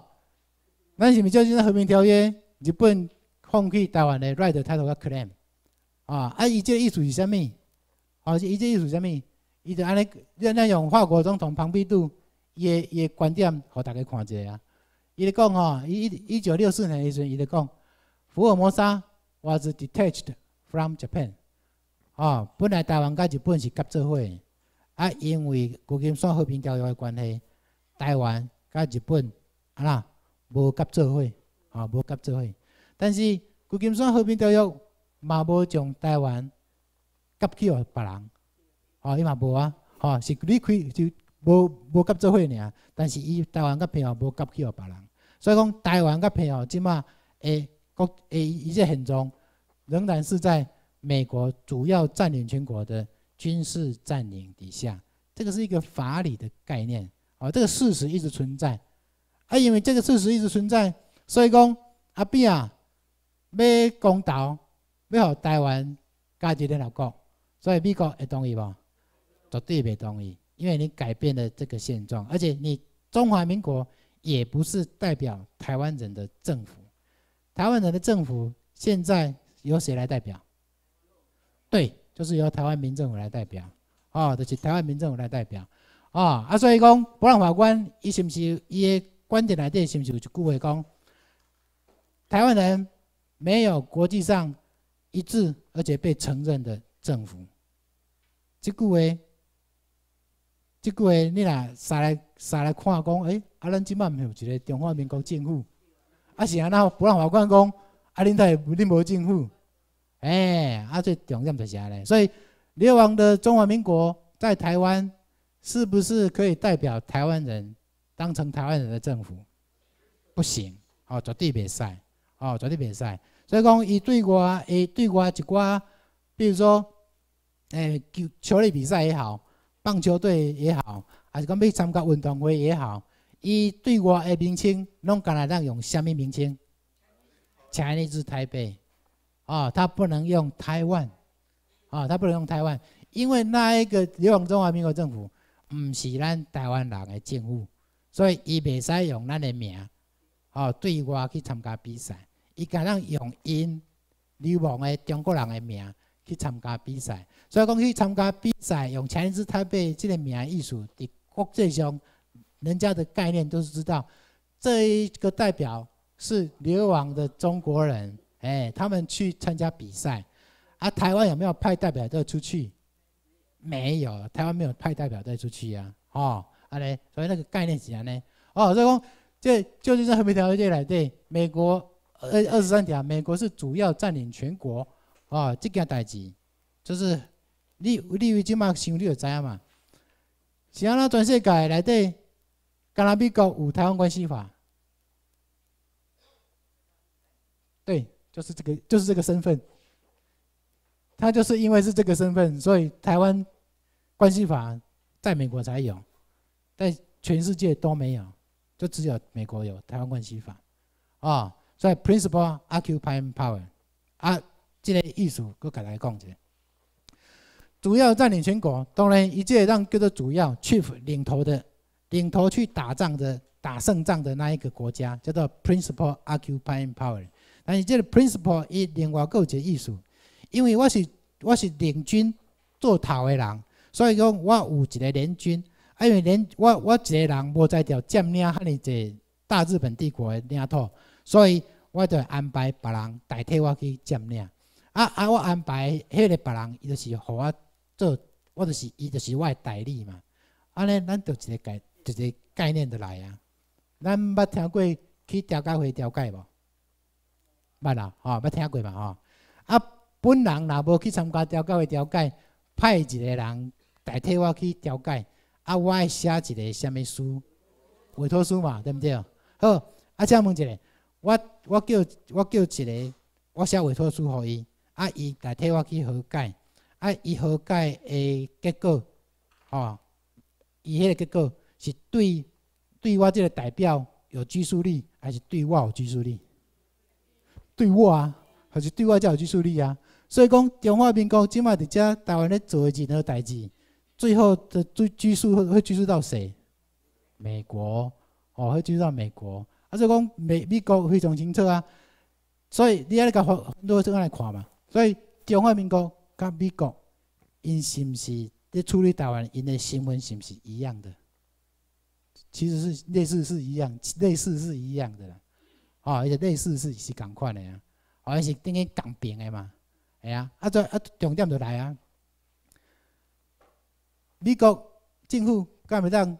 咱是咪叫这个和平条约日本？放弃台湾的 right 抬头个 claim 啊，啊，伊即个意思是啥物？哦，伊即个意思是啥物？伊就安尼用那用法国总统庞毕度伊伊也观点，互大家看一下啊。伊就讲吼，伊一一九六四年时阵，伊就讲福尔摩沙 was detached from Japan。哦，本来台湾甲日本是合作伙，啊，因为国金山和平条约的关系，台湾甲日本啊啦无合作伙，啊，无合作伙。但是，旧金山和平教育嘛，无从台湾夹去哦，别人，哦，伊嘛无啊，哦，是离开就无无夹做伙呢。但是，伊台湾夹平和无夹去哦，别人。所以讲，台湾夹平和即马诶，国诶，伊即现中仍然是在美国主要占领全国的军事占领底下。这个是一个法理的概念，哦，这个事实一直存在。啊，因为这个事实一直存在，所以讲阿碧啊。要公道，要让台湾加入联合国，所以美国会同意吗？绝对未同意，因为你改变了这个现状，而且你中华民国也不是代表台湾人的政府。台湾人的政府现在由谁来代表？对，就是由台湾民政府来代表。哦，就是台湾民政府来代表。哦，啊，所以讲不让法官，伊是不是伊的观点内底是不是有一句话讲台湾人？没有国际上一致而且被承认的政府，这句话，这句话，你若啥来啥来看讲，诶，阿咱今办没有一个中华民国政府，啊是阿那伯让法官讲，阿恁在恁无政府，哎，阿最重点就是啥咧？所以流亡的中华民国在台湾是不是可以代表台湾人，当成台湾人的政府？不行，哦，绝对袂使。哦，绝对袂使。所以讲伊对外，诶，对外一寡，比如说，诶，球球类比赛也好，棒球队也好，还是讲要参加运动会也好，伊对外诶名称，拢敢来咱用虾米名称？请例子台北，啊，他不能用台湾，啊，他不能用台湾，因为那一个流亡中华民国政府，毋是咱台湾人的政府，所以伊袂使用咱的名。哦，对外去参加比赛，伊敢让用因流亡的中国人的名去参加比赛，所以讲去参加比赛用前一次台北这个名艺术，的国际上人家的概念都是知道，这一个代表是流亡的中国人，哎，他们去参加比赛，啊，台湾有没有派代表队出去？没有，台湾没有派代表队出去呀，哦，啊嘞，所以那个概念是样呢？哦，所以讲。对，就是这和平条约来对，美国二二十三条，美国是主要占领全国啊，这件代志，就是你，你为即马想你就知影嘛？是阿拉全世界来对，加拿国有台湾关系法，对，就是这个，就是这个身份，他就是因为是这个身份，所以台湾关系法在美国才有，在全世界都没有。就只有美国有台湾关系法，啊，所以 principal occupying power，啊，这个意思我改来讲一下，主要占领全国，当然一届让各个主要去领头的，领头去打仗的，打胜仗的那一个国家叫做 principal occupying power，但是这个 principal 一连我一个意思，因为我是我是领军做头的人，所以说我有一个联军。啊，因为恁我我一个人无在调占领遐哩只大日本帝国的领土，所以我就安排别人代替我去占领。啊啊！我安排迄个别人，伊就是互我做，我就是伊就是我的代理嘛。安尼咱就一个概一个概念就来啊。咱捌听过去调解会调解无？捌啊，吼，捌听过嘛，吼。啊，本人若无去参加调解会调解，派一个人代替我去调解。啊，我写一个什么书，委托书嘛，对毋对？好，啊，这样问一个，我我叫我叫一个，我写委托书互伊，啊，伊代替我去核解。啊，伊核解的结果，吼，伊迄个结果是对对我即个代表有拘束力，还是对我有拘束力？对我啊，还是对我才有拘束力啊？所以讲，中华民国即卖伫遮台湾咧做任何代志。最后的最拘束会会拘束到谁？美国哦，会拘束到美国。啊，所以讲美美国非常清楚啊。所以你阿个很多这来看嘛。所以中华人民国甲美国，因是毋是在处理台湾，因的新闻是毋是一样的？其实是类似是一样，类似是一样的啦。哦，而且类似是是共款的哦、像是等于共片的嘛，系啊。啊，再啊，重点就来啊。美国政府敢会当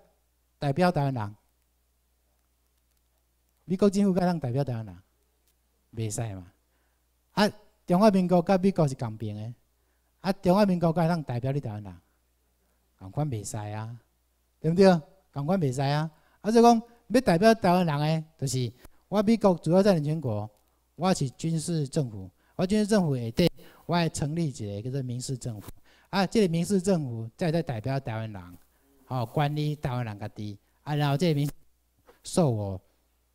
代表台湾人？美国政府干当代表台湾人？袂使嘛？啊，中华民国甲美国是共兵诶，啊，中华民国干当代表你台湾人？共款袂使啊，对毋对？共款袂使啊。啊，所以讲要代表台湾人诶，就是我美国主要在领全国，我是军事政府，我军事政府底，我还成立一个叫做民事政府。啊，这个民事政府在在代表台湾人，哦，管理台湾人家地，啊，然后这个民受我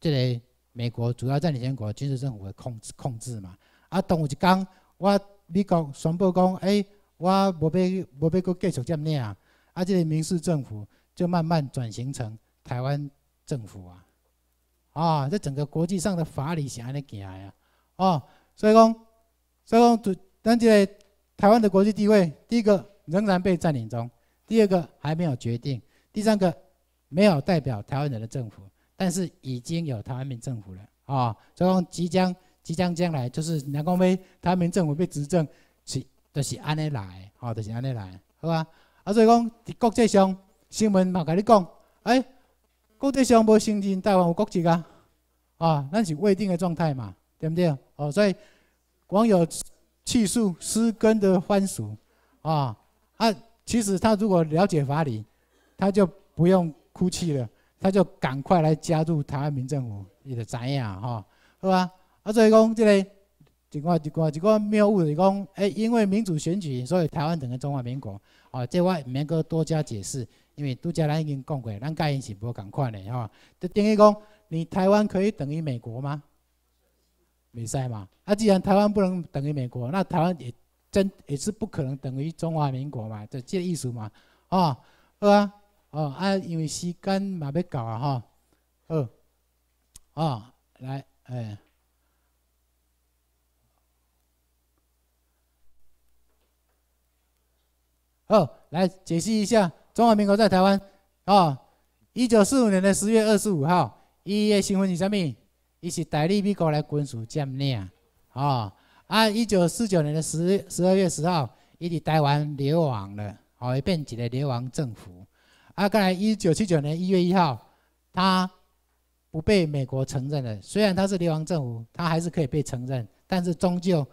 这个美国主要占领国军事政府的控制控制嘛。啊，当有一天我美国宣布讲，哎，我无要无要阁继续这么啊，啊，这个民事政府就慢慢转型成台湾政府啊，啊，这整个国际上的法理是安尼行啊。哦，所以讲，所以讲，咱这个。台湾的国际地位，第一个仍然被占领中，第二个还没有决定，第三个没有代表台湾人的政府，但是已经有台湾民政府了啊。所以讲，即将、即将将来，就是南光威台湾民政府被执政，是就是安尼来，哦，就是安尼来，好吧？啊，所以讲，国际上新闻嘛，跟你讲，哎，国际上无承认台湾有国籍啊，啊，那是未定的状态嘛，对不对？哦，所以网友。气数失根的番薯，啊啊！其实他如果了解法理，他就不用哭泣了，他就赶快来加入台湾民政府，伊就知影吼，好吧？啊，所以讲这个，一个一个一个谬误是讲，哎，因为民主选举，所以台湾等于中华民国。哦，这话免个多加解释，因为杜佳兰已经讲过，咱家已经是不会讲的了，吼。等于讲，你台湾可以等于美国吗？美赛嘛，那既然台湾不能等于美国，那台湾也真也是不可能等于中华民国嘛，这借艺术嘛，啊，好啊，哦，啊，因为时间嘛要到啊哈，好，哦，来，哎，哦，来解释一下中华民国在台湾，哦，一九四五年的十月二十五号，一夜新闻是什么？伊是代理美国来军事占领，哦，按一九四九年的十十二月十号，伊就台湾流亡了，哦，变成了流亡政府。啊，该一九七九年一月一号，他不被美国承认了。虽然他是流亡政府，他还是可以被承认，但是终究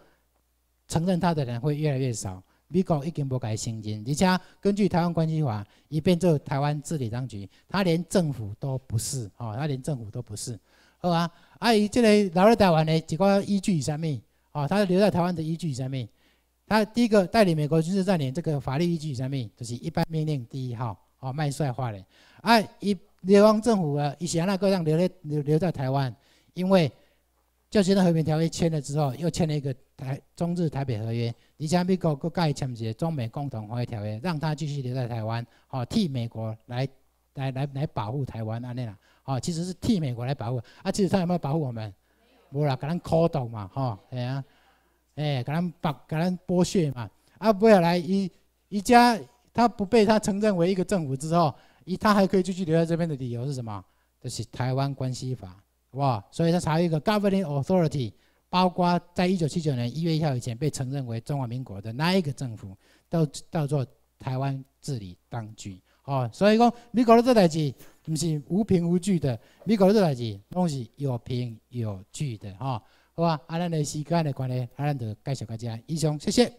承认他的人会越来越少。美国一经不改心机，而且根据台湾关系法，一变做台湾治理当局，他连政府都不是，哦，他连政府都不是，好啊。啊，伊即个留在台湾的一个依据是啥物？哦，他是留在台湾的依据是啥物？他第一个代理美国军事占领这个法律依据是啥物？就是一般命令第一号，哦，麦帅化的。啊，伊联邦政府啊，是些那个让留在留留在台湾，因为旧金山和平条约签了之后，又签了一个台中日台北合约，而且美国又盖签一个中美共同防卫条约，让他继续留在台湾，好替美国来来来来保护台湾，安尼啦。哦，其实是替美国来保护，啊，其实他有没有保护我们？无啦，给咱敲倒嘛，吼，系啊，哎，给咱把给咱剥削嘛，啊，不要来一一家他不被他承认为一个政府之后，一他还可以继续留在这边的理由是什么？就是台湾关系法，哇，所以他查一个 governing authority，包括在一九七九年一月一号以前被承认为中华民国的哪一个政府，都叫做台湾治理当局，哦，所以讲，你讲的这代志。毋是无凭无据的，美国的代志拢是有凭有据的，吼，好啊，啊，咱的时间的关系，啊，咱就介绍到遮。以上，谢谢。